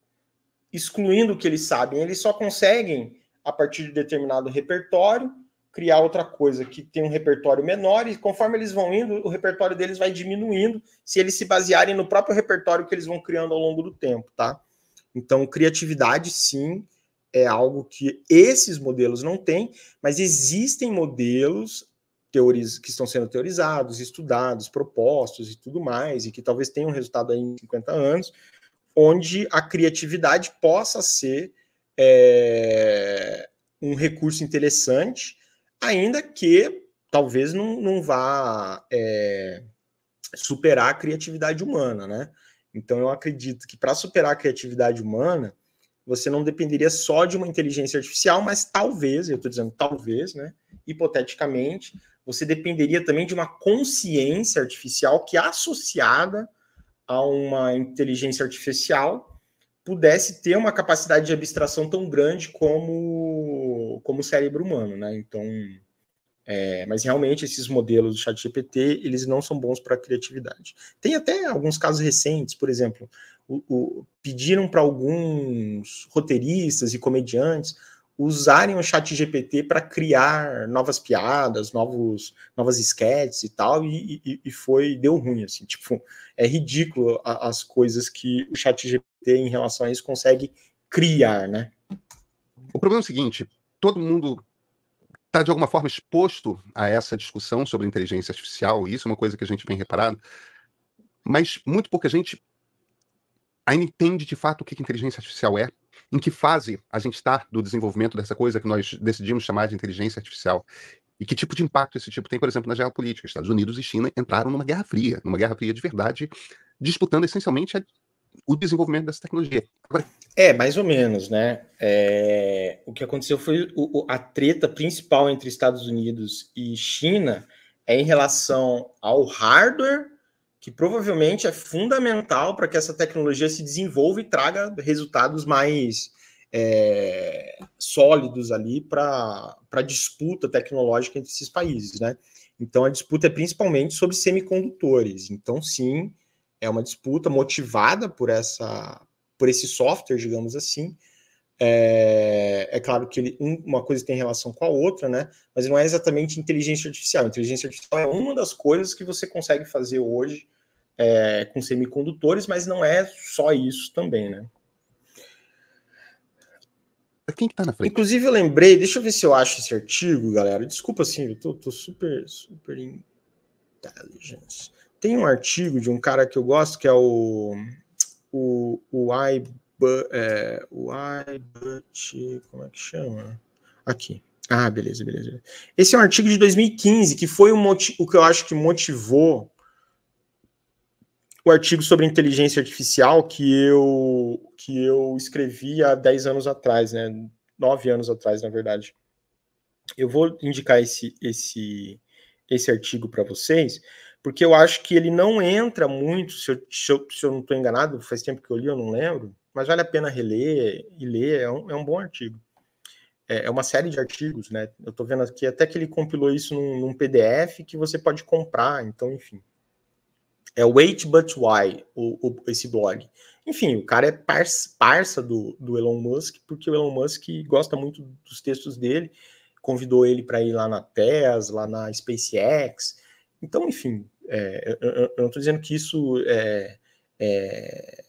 excluindo o que eles sabem. Eles só conseguem, a partir de determinado repertório, criar outra coisa que tem um repertório menor, e conforme eles vão indo, o repertório deles vai diminuindo se eles se basearem no próprio repertório que eles vão criando ao longo do tempo, tá? Então, criatividade, sim, é algo que esses modelos não têm, mas existem modelos teoriz que estão sendo teorizados, estudados, propostos e tudo mais, e que talvez tenham resultado aí em 50 anos, onde a criatividade possa ser é, um recurso interessante, ainda que talvez não, não vá é, superar a criatividade humana, né? Então eu acredito que para superar a criatividade humana, você não dependeria só de uma inteligência artificial, mas talvez, eu estou dizendo talvez, né? Hipoteticamente, você dependeria também de uma consciência artificial que é associada a uma inteligência artificial pudesse ter uma capacidade de abstração tão grande como, como o cérebro humano, né? Então, é, mas realmente esses modelos do chat GPT, eles não são bons para criatividade. Tem até alguns casos recentes, por exemplo, o, o, pediram para alguns roteiristas e comediantes usarem o chat GPT para criar novas piadas, novos, novas esquetes e tal, e, e, e, foi, deu ruim, assim, tipo, é ridículo as coisas que o chat GPT em relação a isso consegue criar, né? O problema é o seguinte, todo mundo está de alguma forma exposto a essa discussão sobre inteligência artificial, e isso é uma coisa que a gente vem reparado, mas muito pouca gente ainda entende de fato o que, que inteligência artificial é, em que fase a gente está do desenvolvimento dessa coisa que nós decidimos chamar de inteligência artificial. E que tipo de impacto esse tipo tem, por exemplo, na geopolítica? Estados Unidos e China entraram numa guerra fria, numa guerra fria de verdade, disputando essencialmente a, o desenvolvimento dessa tecnologia. Agora... É, mais ou menos, né? É, o que aconteceu foi o, a treta principal entre Estados Unidos e China é em relação ao hardware que provavelmente é fundamental para que essa tecnologia se desenvolva e traga resultados mais é, sólidos ali para a disputa tecnológica entre esses países, né? Então a disputa é principalmente sobre semicondutores. Então sim, é uma disputa motivada por essa por esse software, digamos assim. É, é claro que ele, um, uma coisa tem relação com a outra, né? Mas não é exatamente inteligência artificial. Inteligência artificial é uma das coisas que você consegue fazer hoje é, com semicondutores, mas não é só isso também, né? Quem que tá na frente? Inclusive, eu lembrei, deixa eu ver se eu acho esse artigo, galera. Desculpa, assim, eu tô, tô super, super inteligente. Tem um artigo de um cara que eu gosto, que é o. O, o I. But, é, o I. But, como é que chama? Aqui. Ah, beleza, beleza. Esse é um artigo de 2015, que foi o que eu acho que motivou o artigo sobre inteligência artificial que eu, que eu escrevi há 10 anos atrás, né? 9 anos atrás, na verdade. Eu vou indicar esse, esse, esse artigo para vocês, porque eu acho que ele não entra muito, se eu, se eu, se eu não estou enganado, faz tempo que eu li, eu não lembro, mas vale a pena reler e ler, é um, é um bom artigo. É, é uma série de artigos, né? Eu estou vendo aqui até que ele compilou isso num, num PDF que você pode comprar, então, enfim, é Wait But Why, o, o, esse blog. Enfim, o cara é parça do, do Elon Musk, porque o Elon Musk gosta muito dos textos dele, convidou ele para ir lá na Tesla, na SpaceX. Então, enfim, é, eu, não estou dizendo que isso é, é,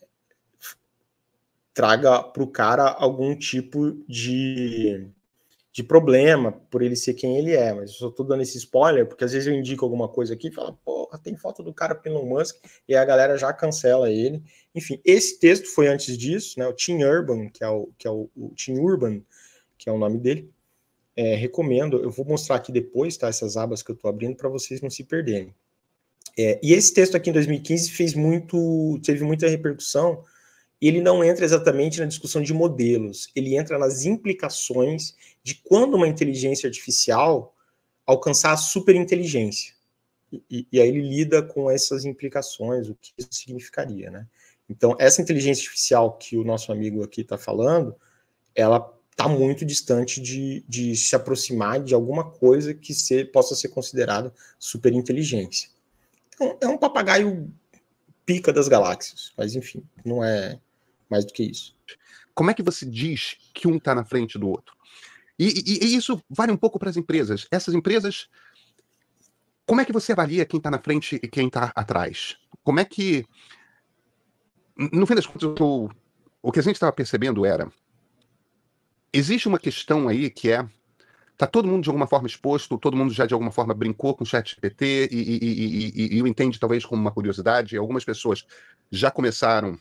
traga para o cara algum tipo de de problema por ele ser quem ele é, mas eu só tô dando esse spoiler, porque às vezes eu indico alguma coisa aqui e falo, porra, tem foto do cara pelo Musk, e a galera já cancela ele. Enfim, esse texto foi antes disso, né? O Tim Urban, que é o, que é o, o Tim Urban, que é o nome dele. É, recomendo, eu vou mostrar aqui depois, tá? Essas abas que eu tô abrindo para vocês não se perderem. É, e esse texto aqui em 2015 fez muito, teve muita repercussão, ele não entra exatamente na discussão de modelos, ele entra nas implicações de quando uma inteligência artificial alcançar a superinteligência. E, e aí ele lida com essas implicações, o que isso significaria, né? Então, essa inteligência artificial que o nosso amigo aqui está falando, ela está muito distante de, de, se aproximar de alguma coisa que possa ser considerada superinteligência. Então, é um papagaio pica das galáxias, mas enfim, não é mais do que isso. Como é que você diz que um está na frente do outro? E, e, e isso vale um pouco para as empresas. Essas empresas, como é que você avalia quem está na frente e quem está atrás? Como é que, no fim das contas, o, o que a gente estava percebendo era existe uma questão aí que é está todo mundo de alguma forma exposto, todo mundo já de alguma forma brincou com o chat GPT e, e, e, e, o entende talvez como uma curiosidade. Algumas pessoas já começaram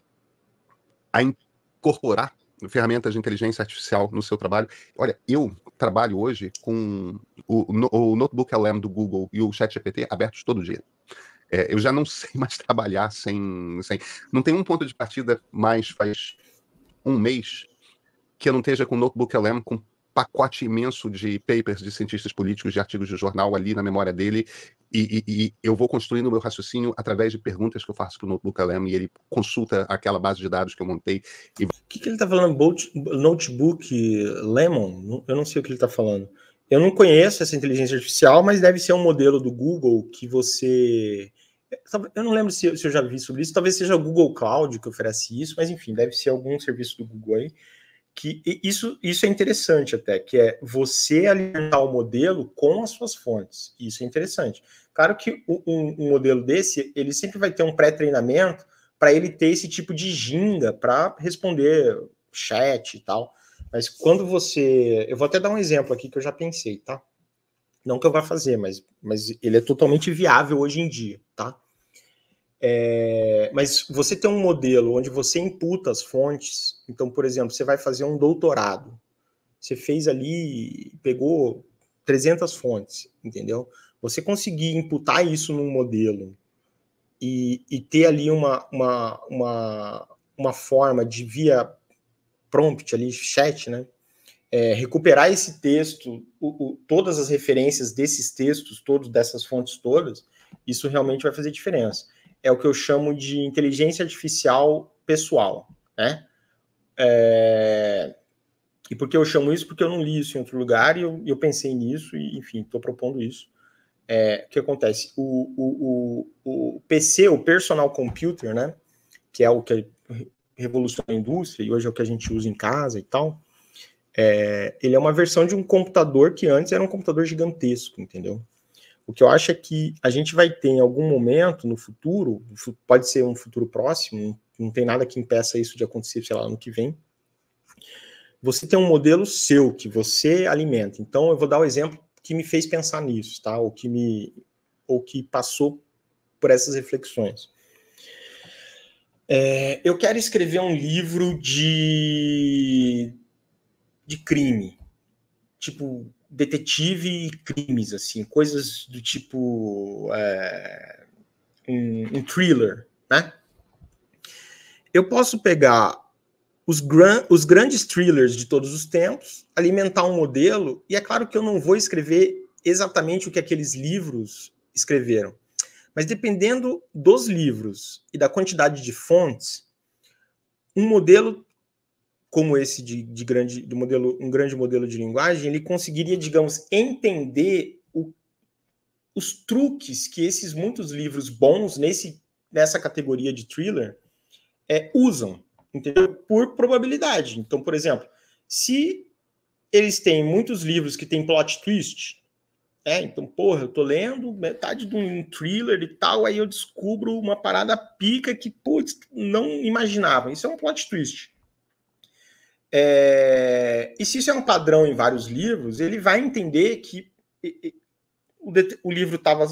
a incorporar ferramentas de inteligência artificial no seu trabalho. Olha, eu trabalho hoje com o, o Notebook LM do Google e o ChatGPT abertos todo dia. É, eu já não (laughs) sei mais trabalhar sem, sem. Não tem um ponto de partida mais faz um mês que eu não esteja com o Notebook LM com pacote imenso de papers de cientistas políticos, de artigos de jornal ali na memória dele, e, e, eu vou construindo o meu raciocínio através de perguntas que eu faço para o notebook LM e ele consulta aquela base de dados que eu montei. O que, que, ele está falando? notebook Lemon? Eu não sei o que ele está falando. Eu não conheço essa inteligência artificial, mas deve ser um modelo do Google que você. Eu não lembro se eu já vi sobre isso, talvez seja o Google Cloud que oferece isso, mas enfim, deve ser algum serviço do Google aí que isso, isso é interessante até, que é você alimentar o modelo com as suas fontes. Isso é interessante. Claro que um, um modelo desse, ele sempre vai ter um pré-treinamento para ele ter esse tipo de ginga para responder chat e tal. Mas quando você. Eu vou até dar um exemplo aqui que eu já pensei, tá? Não que eu vá fazer, mas, mas ele é totalmente viável hoje em dia, tá? É, mas você tem um modelo onde você imputa as fontes. Então, por exemplo, você vai fazer um doutorado. Você fez ali, pegou 300 fontes, entendeu? Você conseguir imputar isso num modelo e, e ter ali uma, uma, uma, uma, forma de via prompt ali, chat, né? É, recuperar esse texto, o, o, todas as referências desses textos todos, dessas fontes todas, isso realmente vai fazer diferença é o que eu chamo de inteligência artificial pessoal, né? É... E por que eu chamo isso? Porque eu não li isso em outro lugar e eu, eu pensei nisso e, enfim, estou propondo isso. É, o que acontece? O, o, o, o, PC, o Personal Computer, né? Que é o que revolucionou a indústria e hoje é o que a gente usa em casa e tal. É, ele é uma versão de um computador que antes era um computador gigantesco, entendeu? O que eu acho é que a gente vai ter em algum momento no futuro, pode ser um futuro próximo, não tem nada que impeça isso de acontecer, sei lá, ano que vem. Você tem um modelo seu que você alimenta. Então, eu vou dar o um exemplo que me fez pensar nisso, tá? Ou que me, ou que passou por essas reflexões. É, eu quero escrever um livro de de crime, tipo detetive e crimes, assim, coisas do tipo é, um, um thriller, né? Eu posso pegar os, gran os, grandes thrillers de todos os tempos, alimentar um modelo, e é claro que eu não vou escrever exatamente o que aqueles livros escreveram. Mas dependendo dos livros e da quantidade de fontes, um modelo como esse de, de grande do modelo, um grande modelo de linguagem, ele conseguiria, digamos, entender o, os truques que esses muitos livros bons nesse, nessa categoria de thriller é, usam, entendeu? Por probabilidade. Então, por exemplo, se eles têm muitos livros que têm plot twist, é, então, porra, eu tô lendo metade de um thriller e tal, aí eu descubro uma parada pica que, putz, não imaginava. Isso é um plot twist. É, e se isso é um padrão em vários livros, ele vai entender que o, o livro estava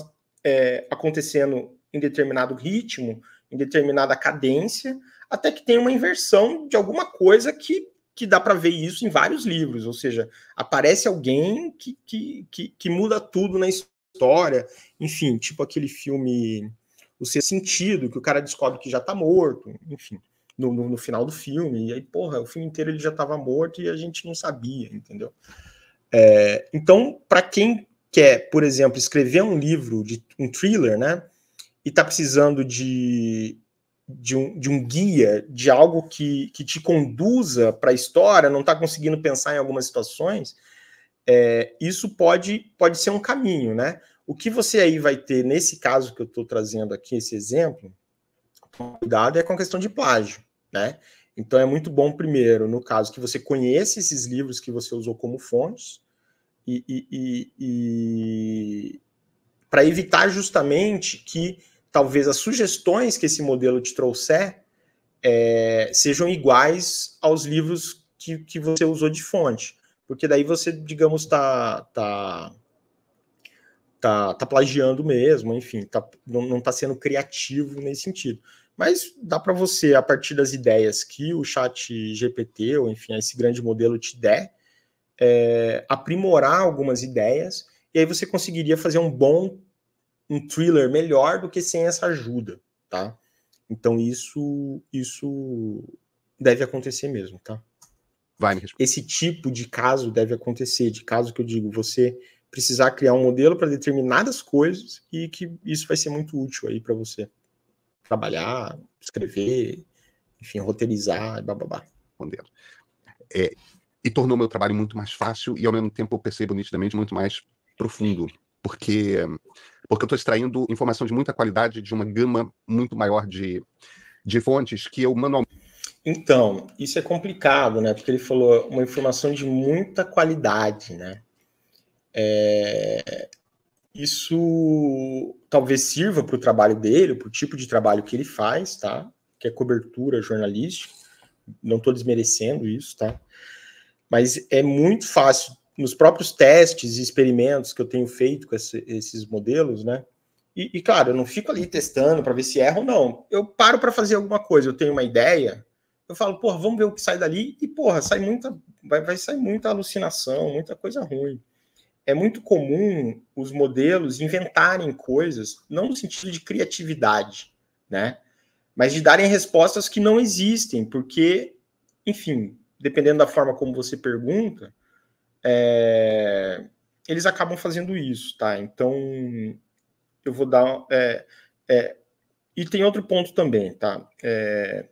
é, acontecendo em determinado ritmo, em determinada cadência, até que tem uma inversão de alguma coisa que, que dá para ver isso em vários livros. Ou seja, aparece alguém que, que, que, que muda tudo na história. Enfim, tipo aquele filme O Ser Sentido, que o cara descobre que já está morto. Enfim no, no, no, final do filme. E aí, porra, o filme inteiro ele já estava morto e a gente não sabia, entendeu? É, então, para quem quer, por exemplo, escrever um livro, de um thriller, né? E tá precisando de, de, um, de um guia, de algo que, que te conduza para a história, não tá conseguindo pensar em algumas situações, é, isso pode, pode ser um caminho, né? O que você aí vai ter, nesse caso que eu estou trazendo aqui, esse exemplo, cuidado é com a questão de plágio né? Então é muito bom, primeiro, no caso, que você conheça esses livros que você usou como fontes e, e, e, e... para evitar justamente que talvez as sugestões que esse modelo te trouxer é, sejam iguais aos livros que, que você usou de fonte. Porque daí você, digamos, está tá, tá, tá plagiando mesmo, enfim, tá, não está sendo criativo nesse sentido. Mas dá para você, a partir das ideias que o chat GPT, ou enfim, esse grande modelo te der, é, aprimorar algumas ideias, e aí você conseguiria fazer um bom, um thriller melhor do que sem essa ajuda, tá? Então isso, isso deve acontecer mesmo, tá? Vai, me Esse tipo de caso deve acontecer, de caso que eu digo, você precisar criar um modelo para determinadas coisas e que isso vai ser muito útil aí para você trabalhar, escrever, enfim, roteirizar, bababá. Respondendo. É, e tornou meu trabalho muito mais fácil e, ao mesmo tempo, eu percebo nitidamente muito mais profundo, porque, porque eu estou extraindo informação de muita qualidade de uma gama muito maior de, de fontes que eu manualmente. Então, isso é complicado, né? Porque ele falou uma informação de muita qualidade, né? É, isso talvez sirva para o trabalho dele, para o tipo de trabalho que ele faz, tá? Que é cobertura jornalística. Não estou desmerecendo isso, tá? Mas é muito fácil nos próprios testes e experimentos que eu tenho feito com esse, esses modelos, né? E, e, claro, eu não fico ali testando para ver se erra ou não. Eu paro para fazer alguma coisa, eu tenho uma ideia, eu falo, porra, vamos ver o que sai dali, e porra, sai muita, vai, vai sair muita alucinação, muita coisa ruim é muito comum os modelos inventarem coisas, não no sentido de criatividade, né? Mas de darem respostas que não existem, porque, enfim, dependendo da forma como você pergunta, é, eles acabam fazendo isso, tá? Então, eu vou dar. É, é, e tem outro ponto também, tá? É,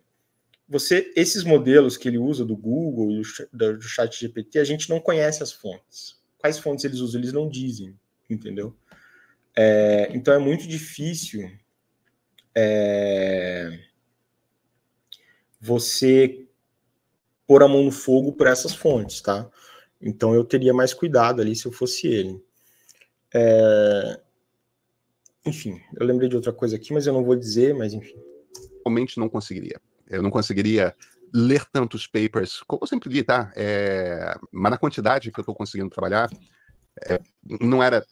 você, esses modelos que ele usa do Google e do, do Chat GPT, a gente não conhece as fontes quais fontes eles usam, eles não dizem, entendeu? É, então é muito difícil é, você pôr a mão no fogo por essas fontes, tá? Então eu teria mais cuidado ali se eu fosse ele. É, enfim, eu lembrei de outra coisa aqui, mas eu não vou dizer, mas enfim. Realmente não conseguiria. Eu não conseguiria ler tantos papers, como eu sempre li, tá? É, mas na quantidade que eu estou conseguindo trabalhar, é, não era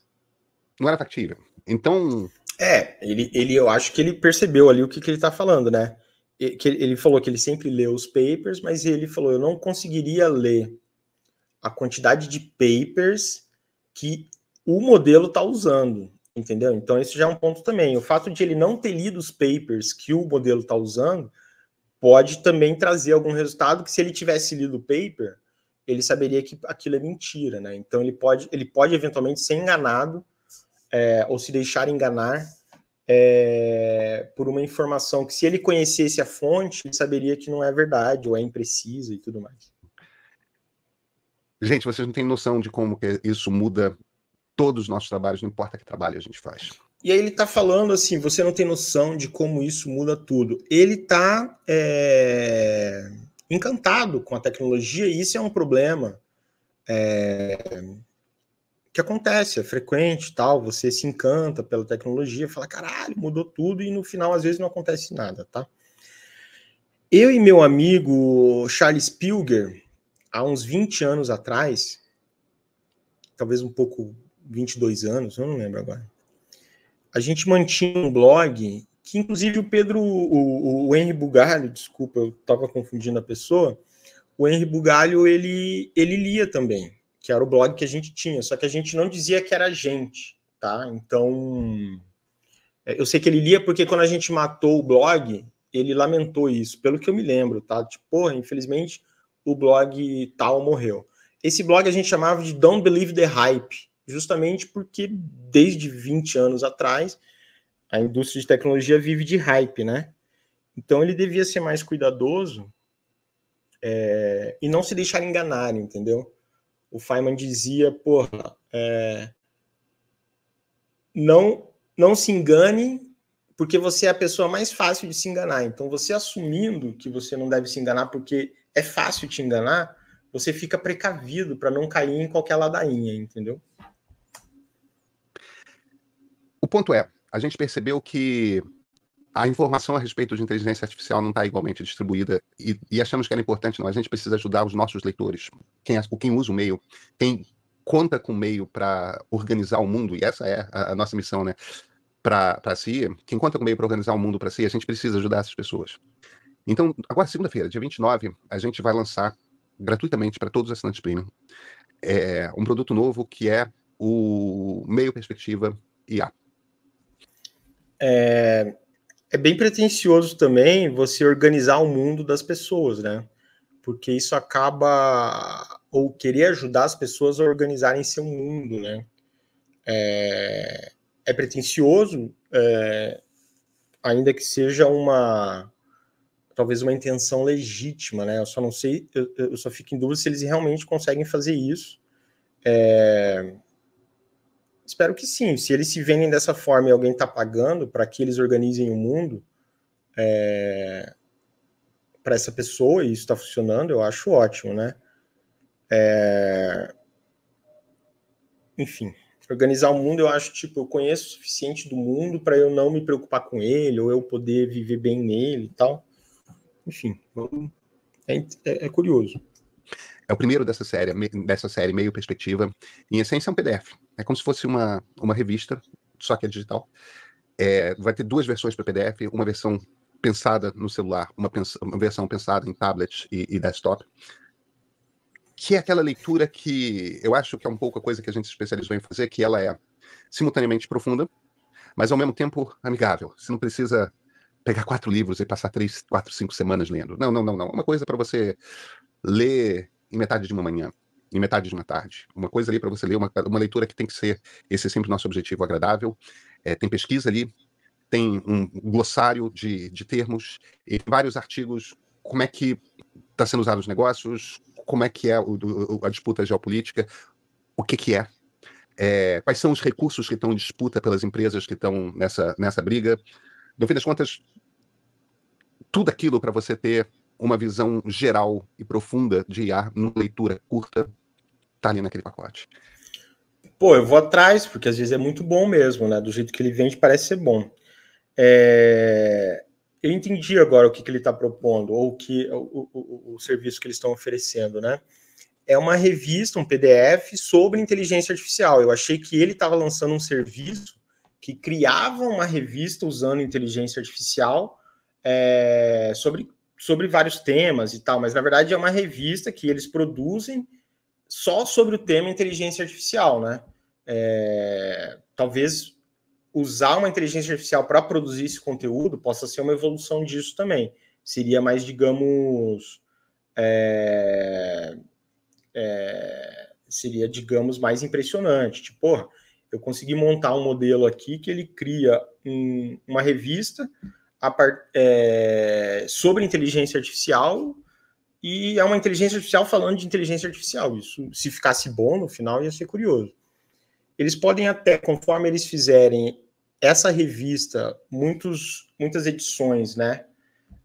não era factível. Então. É, ele, ele eu acho que ele percebeu ali o que, que ele está falando, né? Que ele falou que ele sempre lê os papers, mas ele falou: eu não conseguiria ler a quantidade de papers que o modelo está usando, entendeu? Então, isso já é um ponto também. O fato de ele não ter lido os papers que o modelo está usando pode também trazer algum resultado que se ele tivesse lido o paper, ele saberia que aquilo é mentira, né? Então ele pode, ele pode eventualmente ser enganado é, ou se deixar enganar é, por uma informação que se ele conhecesse a fonte, ele saberia que não é verdade ou é imprecisa e tudo mais. Gente, vocês não têm noção de como isso muda todos os nossos trabalhos, não importa que trabalho a gente faz. E aí ele está falando assim, você não tem noção de como isso muda tudo. Ele está é, encantado com a tecnologia e isso é um problema é, que acontece, é frequente, tal. Você se encanta pela tecnologia, fala caralho, mudou tudo e no final às vezes não acontece nada, tá? Eu e meu amigo Charles Pilger, há uns 20 anos atrás, talvez um pouco 22 anos, eu não lembro agora a gente mantinha um blog que, inclusive, o Pedro, o, o Henry Bugalho, desculpa, eu estava confundindo a pessoa, o Henry Bugalho, ele, ele lia também, que era o blog que a gente tinha, só que a gente não dizia que era a gente, tá? Então, é, eu sei que ele lia porque quando a gente matou o blog, ele lamentou isso, pelo que eu me lembro, tá? Tipo, porra, infelizmente, o blog tal morreu. Esse blog a gente chamava de Don't Believe the Hype, justamente porque desde 20 anos atrás a indústria de tecnologia vive de hype, né? Então ele devia ser mais cuidadoso é, e não se deixar enganar, entendeu? O Feynman dizia, porra, é, não, não se engane porque você é a pessoa mais fácil de se enganar. Então você assumindo que você não deve se enganar porque é fácil te enganar, você fica precavido para não cair em qualquer ladainha, entendeu? ponto é, a gente percebeu que a informação a respeito de inteligência artificial não está igualmente distribuída e, e, achamos que era importante, não. A gente precisa ajudar os nossos leitores, quem, é, quem usa o meio, quem conta com o meio para organizar o mundo, e essa é a, a nossa missão, né? Para si, quem conta com o meio para organizar o mundo para si, a gente precisa ajudar essas pessoas. Então, agora, segunda-feira, dia 29, a gente vai lançar gratuitamente para todos os assinantes premium é, um produto novo que é o Meio Perspectiva IA é, é bem pretensioso também você organizar o mundo das pessoas, né? Porque isso acaba ou querer ajudar as pessoas a organizarem seu mundo, né? É, é pretensioso, é, ainda que seja uma talvez uma intenção legítima, né? Eu só não sei, eu, eu só fico em dúvida se eles realmente conseguem fazer isso. É, Espero que sim. Se eles se vendem dessa forma e alguém está pagando para que eles organizem o mundo é... para essa pessoa e isso está funcionando, eu acho ótimo, né? É... Enfim, organizar o mundo, eu acho tipo eu conheço o suficiente do mundo para eu não me preocupar com ele ou eu poder viver bem nele e tal. Enfim, é, é, é curioso é o primeiro dessa série, dessa série meio perspectiva. Em essência é um PDF. É como se fosse uma, uma revista, só que é digital. É, vai ter duas versões para PDF, uma versão pensada no celular, uma, pens uma versão pensada em tablet e, e, desktop, que é aquela leitura que eu acho que é um pouco a coisa que a gente se especializou em fazer, que ela é simultaneamente profunda, mas ao mesmo tempo amigável. Você não precisa pegar quatro livros e passar três, quatro, cinco semanas lendo. Não, não, não, não. É uma coisa para você ler em metade de uma manhã, em metade de uma tarde. Uma coisa ali para você ler, uma, uma leitura que tem que ser, esse é sempre o nosso objetivo agradável. É, tem pesquisa ali, tem um glossário de, de termos, e vários artigos, como é que está sendo usado os negócios, como é que é o, o, a disputa geopolítica, o que, que é, é, quais são os recursos que estão em disputa pelas empresas que estão nessa, nessa briga. No fim das contas, tudo aquilo para você ter uma visão geral e profunda de IA numa leitura curta, tá ali naquele pacote. Pô, eu vou atrás, porque às vezes é muito bom mesmo, né? Do jeito que ele vende, parece ser bom. É... Eu entendi agora o que, que ele está propondo, ou que, o, o, o serviço que eles estão oferecendo, né? É uma revista, um PDF sobre inteligência artificial. Eu achei que ele estava lançando um serviço que criava uma revista usando inteligência artificial é, sobre sobre vários temas e tal, mas na verdade é uma revista que eles produzem só sobre o tema inteligência artificial, né? É, talvez usar uma inteligência artificial para produzir esse conteúdo possa ser uma evolução disso também. Seria mais, digamos, é, é, seria, digamos, mais impressionante. Tipo, porra, eu consegui montar um modelo aqui que ele cria um, uma revista é, sobre inteligência artificial e é uma inteligência artificial falando de inteligência artificial. Isso, se ficasse bom no final, ia ser curioso. Eles podem até, conforme eles fizerem essa revista, muitos, muitas edições, né?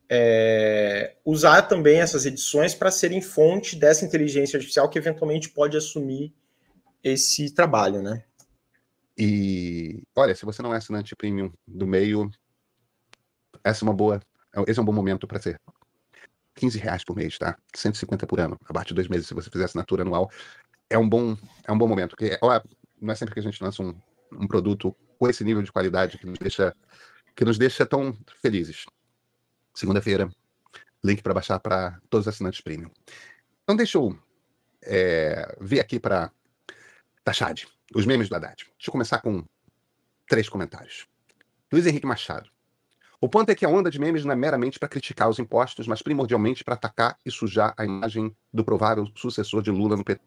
É, usar também essas edições para serem fonte dessa inteligência artificial que eventualmente pode assumir esse trabalho, né? E olha, se você não é assinante premium do meio, essa é uma boa. É esse é um bom momento para ser. 15 reais por mês, tá? 150 por ano. Abate dois meses se você fizer assinatura anual. É um bom, é um bom momento. Porque, não é sempre que a gente lança um, um produto com esse nível de qualidade que nos deixa, que nos deixa tão felizes. Segunda-feira, link para baixar para todos os assinantes premium. Então, deixa eu é, vir aqui para Tachad, os memes do Haddad. Deixa eu começar com três comentários. Luiz Henrique Machado. O ponto é que a onda de memes não é meramente para criticar os impostos, mas primordialmente para atacar e sujar a imagem do provável sucessor de Lula no PT.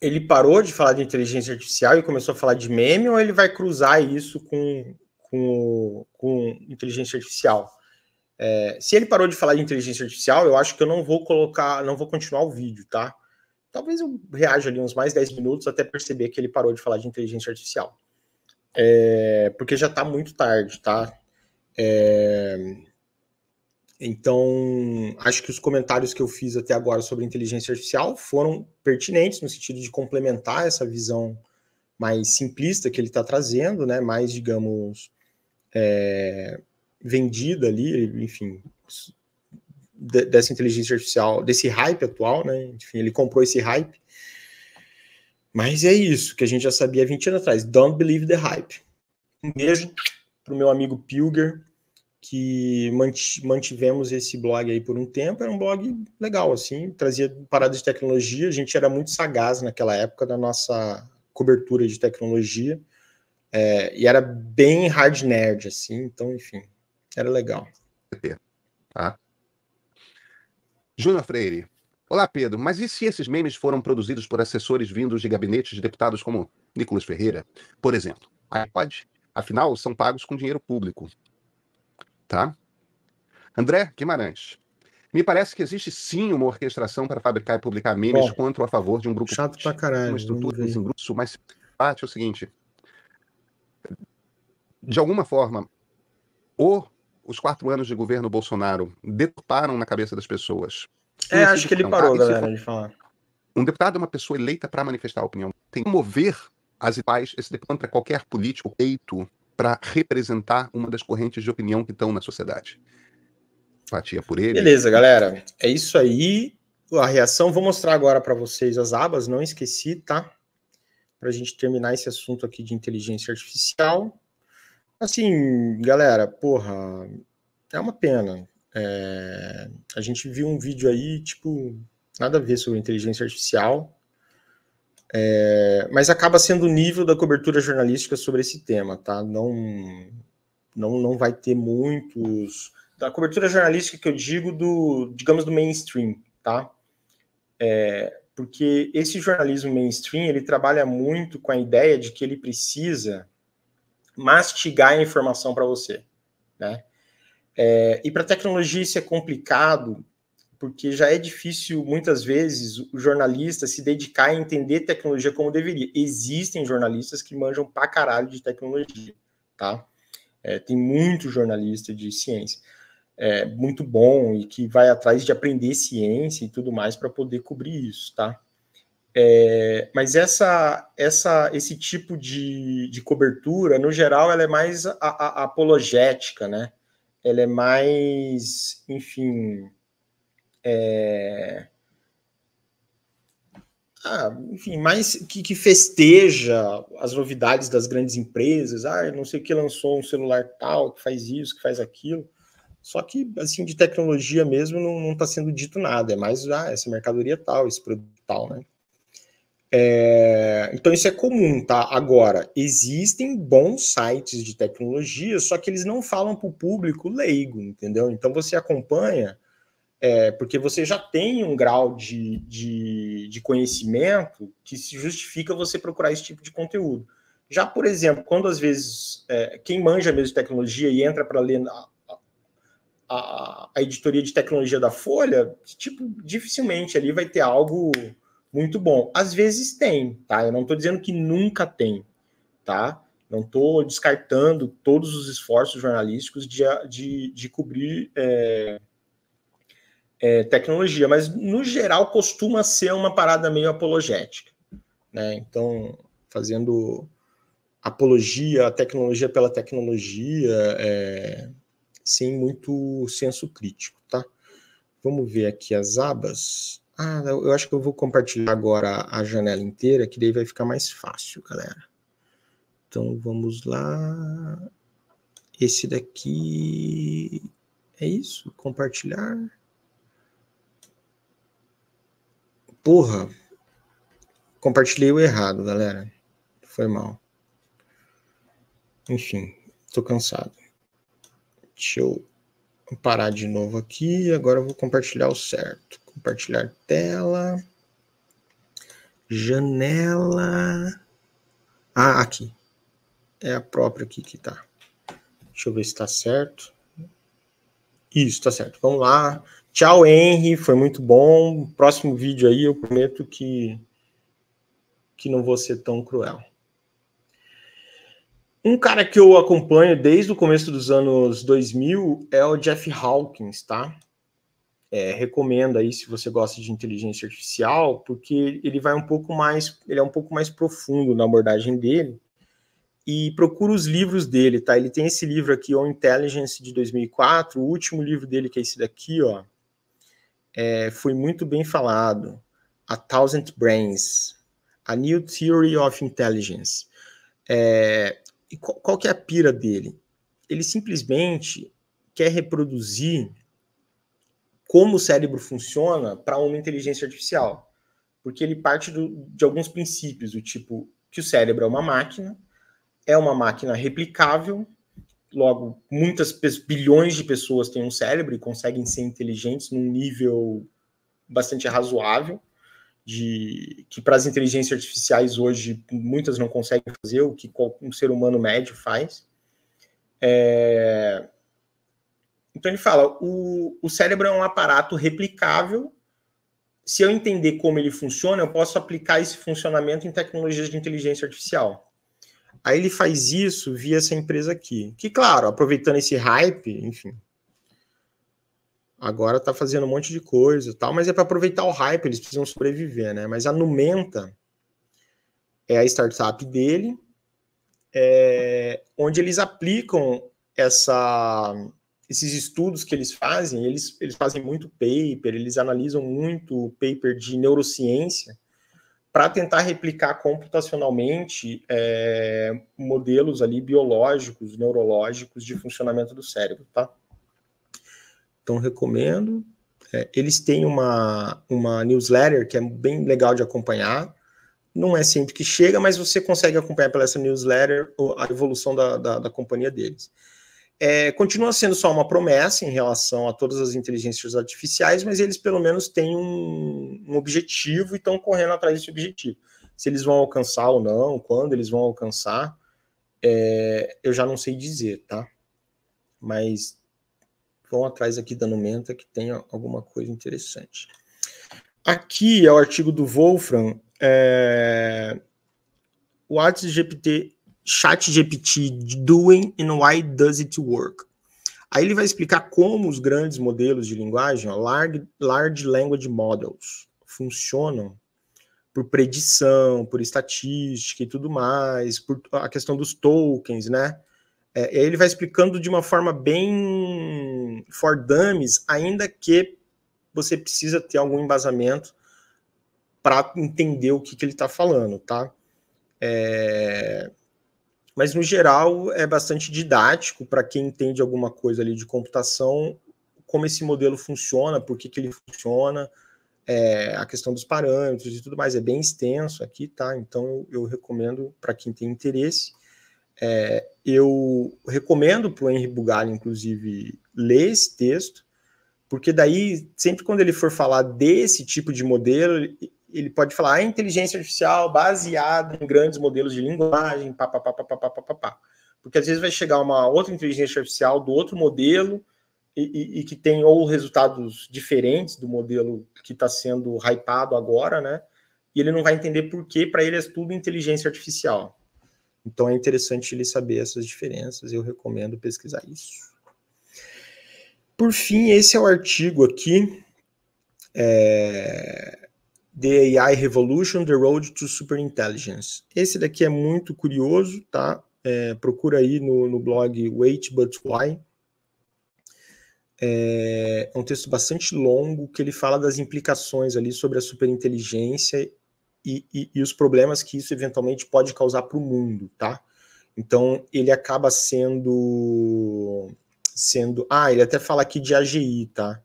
Ele parou de falar de inteligência artificial e começou a falar de meme, ou ele vai cruzar isso com, com, com inteligência artificial? É, se ele parou de falar de inteligência artificial, eu acho que eu não vou colocar, não vou continuar o vídeo, tá? Talvez eu reaja ali uns mais 10 minutos até perceber que ele parou de falar de inteligência artificial. É, porque já tá muito tarde, tá? É... Então, acho que os comentários que eu fiz até agora sobre inteligência artificial foram pertinentes no sentido de complementar essa visão mais simplista que ele está trazendo, né? Mais, digamos, é... vendida ali, enfim, dessa inteligência artificial, desse hype atual, né? Enfim, ele comprou esse hype. Mas é isso que a gente já sabia 20 anos atrás. Don't believe the hype. Um beijo para o meu amigo Pilger, que mantivemos esse blog aí por um tempo. Era um blog legal, assim, trazia paradas de tecnologia. A gente era muito sagaz naquela época da nossa cobertura de tecnologia. É, e era bem hard nerd, assim, então, enfim, era legal. Tá? Júnior Freire. Olá, Pedro. Mas e se esses memes foram produzidos por assessores vindos de gabinetes de deputados como Nicolas Ferreira, por exemplo? iPod pode? Afinal, são pagos com dinheiro público. Tá? André Guimarães. Me parece que existe sim uma orquestração para fabricar e publicar memes Bom, contra ou a favor de um grupo. Chato político, pra caralho. Uma estrutura grupo. mas parte é o seguinte. De alguma forma, ou os quatro anos de governo Bolsonaro deturparam na cabeça das pessoas. É, acho que ele parou, galera, de falar. Um deputado é uma pessoa eleita para manifestar a opinião. Tem que mover as quais esse depoimento para qualquer político feito para representar uma das correntes de opinião que estão na sociedade. Fatia por ele. Beleza, galera. É isso aí. A reação. Vou mostrar agora para vocês as abas. Não esqueci, tá? Para a gente terminar esse assunto aqui de inteligência artificial. Assim, galera, porra, é uma pena. É... A gente viu um vídeo aí, tipo, nada a ver sobre inteligência artificial é, mas acaba sendo o nível da cobertura jornalística sobre esse tema, tá? Não, não, não vai ter muitos. Da cobertura jornalística que eu digo do, digamos, do mainstream, tá? É, porque esse jornalismo mainstream ele trabalha muito com a ideia de que ele precisa mastigar a informação para você, né? É, e para tecnologia isso é complicado porque já é difícil muitas vezes o jornalista se dedicar a entender tecnologia como deveria. Existem jornalistas que manjam pra caralho de tecnologia, tá? É, tem muito jornalista de ciência, é, muito bom e que vai atrás de aprender ciência e tudo mais para poder cobrir isso, tá? É, mas essa, essa, esse tipo de, de cobertura, no geral, ela é mais a, a, apologética, né? Ela é mais, enfim, é... Ah, enfim, mais que, que, festeja as novidades das grandes empresas, ah, não sei o que lançou um celular tal, que faz isso, que faz aquilo. Só que, assim, de tecnologia mesmo não está sendo dito nada, é mais, ah, essa mercadoria tal, esse produto tal, né? É, então isso é comum, tá? Agora, existem bons sites de tecnologia, só que eles não falam para o público leigo, entendeu? Então você acompanha é, porque você já tem um grau de, de, de, conhecimento que se justifica você procurar esse tipo de conteúdo. Já, por exemplo, quando às vezes é, quem manja mesmo tecnologia e entra para ler a, a, a, editoria de tecnologia da Folha, tipo, dificilmente ali vai ter algo muito bom. Às vezes tem, tá? Eu não estou dizendo que nunca tem, tá? Não estou descartando todos os esforços jornalísticos de, de, de cobrir. É, é, tecnologia, mas no geral costuma ser uma parada meio apologética. Né? Então, fazendo apologia à tecnologia pela tecnologia, é, sem muito senso crítico, tá? Vamos ver aqui as abas. Ah, eu acho que eu vou compartilhar agora a janela inteira, que daí vai ficar mais fácil, galera. Então vamos lá. Esse daqui é isso, compartilhar. Porra. Compartilhei o errado, galera. Foi mal. Enfim, tô cansado. Deixa eu parar de novo aqui. Agora eu vou compartilhar o certo. Compartilhar tela. Janela. Ah, aqui. É a própria aqui que tá. Deixa eu ver se tá certo. Isso, tá certo. Vamos lá. Tchau, Henry, foi muito bom. Próximo vídeo aí eu prometo que, que não vou ser tão cruel. Um cara que eu acompanho desde o começo dos anos 2000 é o Jeff Hawkins, tá? É, recomendo aí se você gosta de inteligência artificial, porque ele vai um pouco mais, ele é um pouco mais profundo na abordagem dele. E procura os livros dele, tá? Ele tem esse livro aqui, o Intelligence, de 2004, o último livro dele, que é esse daqui, ó, é, foi muito bem falado. A Thousand Brains, a New Theory of Intelligence. É, e qual, qual que é a pira dele? Ele simplesmente quer reproduzir como o cérebro funciona para uma inteligência artificial. Porque ele parte do, de alguns princípios, do tipo que o cérebro é uma máquina, é uma máquina replicável, logo muitas bilhões de pessoas têm um cérebro e conseguem ser inteligentes num nível bastante razoável de que para as inteligências artificiais hoje muitas não conseguem fazer o que um ser humano médio faz. É... Então ele fala, o, o cérebro é um aparato replicável. Se eu entender como ele funciona, eu posso aplicar esse funcionamento em tecnologias de inteligência artificial. Aí ele faz isso via essa empresa aqui. Que, claro, aproveitando esse hype, enfim. Agora tá fazendo um monte de coisa e tal, mas é para aproveitar o hype, eles precisam sobreviver, né? Mas a Numenta é a startup dele, é, onde eles aplicam essa, esses estudos que eles fazem, eles, eles fazem muito paper, eles analisam muito paper de neurociência para tentar replicar computacionalmente é, modelos ali biológicos, neurológicos de funcionamento do cérebro, tá? Então recomendo. É, eles têm uma, uma newsletter que é bem legal de acompanhar. Não é sempre que chega, mas você consegue acompanhar pela essa newsletter a evolução da, da, da companhia deles é, continua sendo só uma promessa em relação a todas as inteligências artificiais, mas eles pelo menos têm um, um objetivo e estão correndo atrás desse objetivo. Se eles vão alcançar ou não, quando eles vão alcançar, é, eu já não sei dizer, tá? Mas vão atrás aqui da Numenta que tem alguma coisa interessante. Aqui é o artigo do Wolfram. É, o Whats GPT ChatGPT doing and why does it work? Aí ele vai explicar como os grandes modelos de linguagem, ó, large, large language models, funcionam por predição, por estatística e tudo mais, por a questão dos tokens, né? É, ele vai explicando de uma forma bem for dummies, ainda que você precisa ter algum embasamento para entender o que, que ele está falando, tá? É, mas no geral é bastante didático para quem entende alguma coisa ali de computação, como esse modelo funciona, por que, que ele funciona, é, a questão dos parâmetros e tudo mais, é bem extenso aqui, tá? Então eu, eu recomendo para quem tem interesse. É, eu recomendo para o Henry Bugalho, inclusive, ler esse texto, porque daí, sempre quando ele for falar desse tipo de modelo, ele pode falar ah, inteligência artificial baseada em grandes modelos de linguagem, pá, pá, pá. Porque às vezes vai chegar uma outra inteligência artificial do outro modelo e, e, e que tem ou resultados diferentes do modelo que está sendo hypado agora, né? E ele não vai entender por que para ele é tudo inteligência artificial. Então é interessante ele saber essas diferenças, eu recomendo pesquisar isso. Por fim, esse é o artigo aqui. É... The AI Revolution, The Road to Superintelligence. Esse daqui é muito curioso, tá? É, procura aí no, no blog Wait But Why. É, é, um texto bastante longo que ele fala das implicações ali sobre a superinteligência e, e, e, os problemas que isso eventualmente pode causar para o mundo, tá? Então ele acaba sendo sendo, ah, ele até fala aqui de AGI, tá?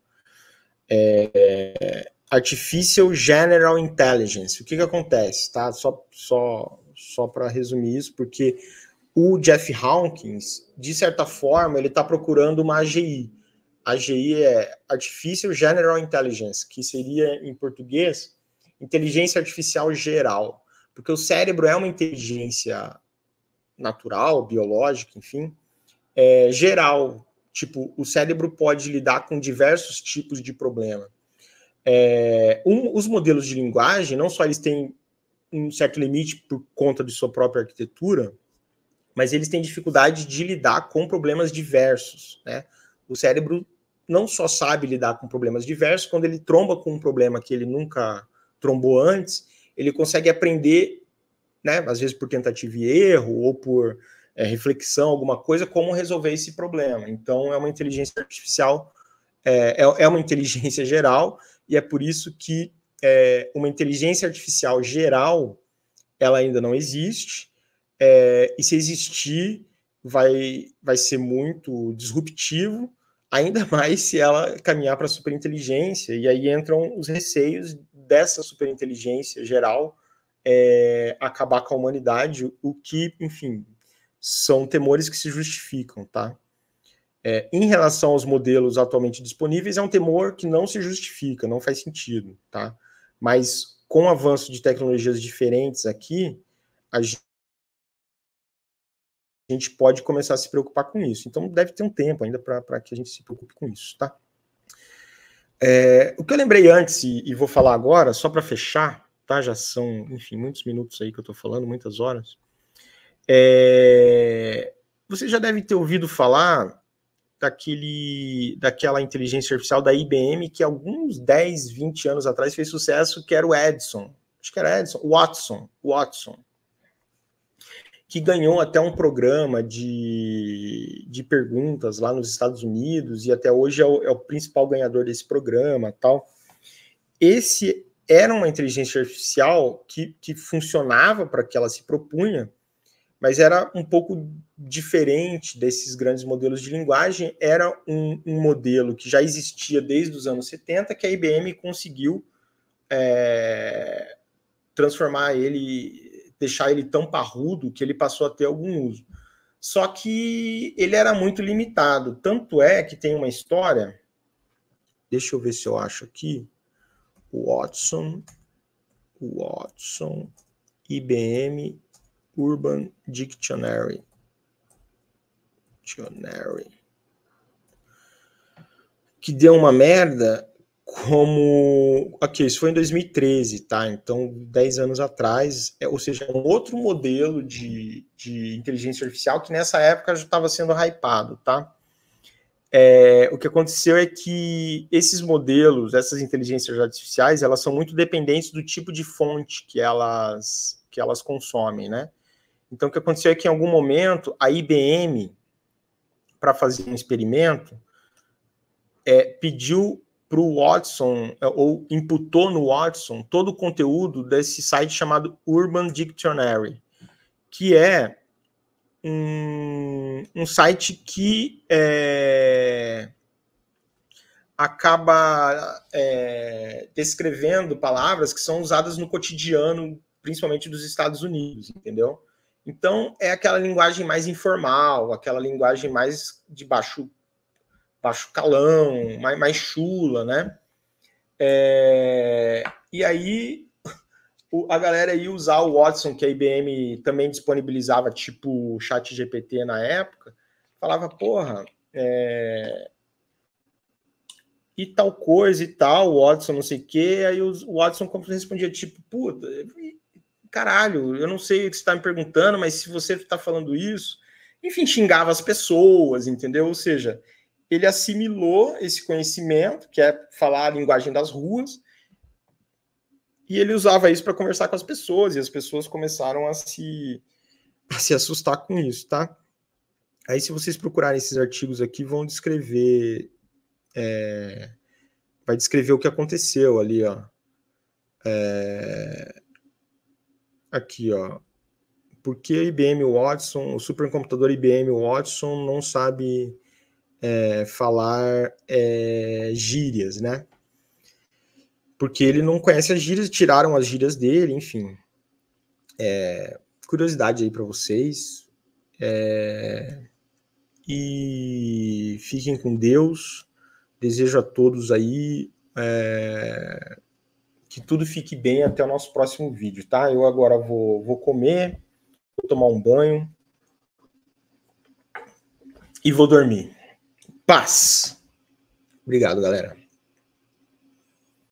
É, Artificial General Intelligence. O que, que acontece, tá? Só, só, só para resumir isso, porque o Jeff Hawkins, de certa forma, ele está procurando uma AGI. AGI é Artificial General Intelligence, que seria em português inteligência artificial geral, porque o cérebro é uma inteligência natural, biológica, enfim, é, geral. Tipo, o cérebro pode lidar com diversos tipos de problema é, um, os modelos de linguagem, não só eles têm um certo limite por conta de sua própria arquitetura, mas eles têm dificuldade de lidar com problemas diversos. Né? O cérebro não só sabe lidar com problemas diversos, quando ele tromba com um problema que ele nunca trombou antes, ele consegue aprender, né, às vezes por tentativa e erro, ou por é, reflexão, alguma coisa, como resolver esse problema. Então, é uma inteligência artificial, é, é, é uma inteligência geral e é por isso que é, uma inteligência artificial geral ela ainda não existe, é, e se existir, vai, vai ser muito disruptivo, ainda (laughs) mais se ela caminhar para a superinteligência, e aí entram os receios dessa superinteligência geral é, acabar com a humanidade, o que, enfim, são temores que se justificam, tá? é, em relação aos modelos atualmente disponíveis, é um temor que não se justifica, não faz sentido, tá? Mas com o avanço de tecnologias diferentes aqui, a gente pode começar a se preocupar com isso. Então, deve ter um tempo ainda para que a gente se preocupe com isso, tá? É, o que eu lembrei antes e, e vou falar agora, só para fechar, tá? Já são, enfim, muitos minutos aí que eu estou falando, muitas horas. É, você já deve ter ouvido falar daquele, daquela inteligência artificial da IBM que alguns 10, 20 anos atrás fez sucesso, que era o Edson. Acho que era Edson, Watson, Watson. Que ganhou até um programa de, de perguntas lá nos Estados Unidos e até hoje é o, é o principal ganhador desse programa tal. Esse era uma inteligência artificial que, que funcionava para que ela se propunha, mas era um pouco diferente desses grandes modelos de linguagem, era um, um modelo que já existia desde os anos 70, que a IBM conseguiu é, transformar ele, deixar ele tão parrudo que ele passou a ter algum uso. Só que ele era muito limitado, tanto é que tem uma história, deixa eu ver se eu acho aqui, Watson, Watson, IBM Urban Dictionary. Dictionary. Que deu uma merda como. Aqui, isso foi em 2013, tá? Então, 10 anos atrás, é, ou seja, um outro modelo de, de inteligência artificial que nessa época já estava sendo hypado, tá? É, o que aconteceu é que esses modelos, essas inteligências artificiais, elas são muito dependentes do tipo de fonte que elas, que elas consomem, né? Então, o que aconteceu é que, em algum momento, a IBM, para fazer um experimento, é, pediu para o Watson, é, ou imputou no Watson, todo o conteúdo desse site chamado Urban Dictionary, que é um, um site que é, acaba é, descrevendo palavras que são usadas no cotidiano, principalmente dos Estados Unidos, entendeu? Então, é aquela linguagem mais informal, aquela linguagem mais de baixo, baixo calão, mais, mais chula, né? É, e aí, a galera ia usar o Watson, que a IBM também disponibilizava, tipo chat GPT na época, falava, porra, é, e tal coisa e tal, o Watson não sei o quê, aí o Watson respondia, tipo, puta, caralho, eu não sei o que você está me perguntando, mas se você está falando isso. Enfim, xingava as pessoas, entendeu? Ou seja, ele assimilou esse conhecimento, que é falar a linguagem das ruas, e ele usava isso para conversar com as pessoas, e as pessoas começaram a se, a se assustar com isso, tá? Aí, se vocês procurarem esses artigos aqui, vão descrever. É, vai descrever o que aconteceu ali, ó. É, aqui, ó. Por que a IBM Watson, o supercomputador IBM Watson não sabe é, falar é, gírias, né? Porque ele não conhece as gírias, tiraram as gírias dele, enfim. É, curiosidade aí para vocês. É, e fiquem com Deus. Desejo a todos aí é, que tudo fique bem até o nosso próximo vídeo, tá? Eu agora vou, vou comer, vou tomar um banho e vou dormir. Paz! Obrigado, galera.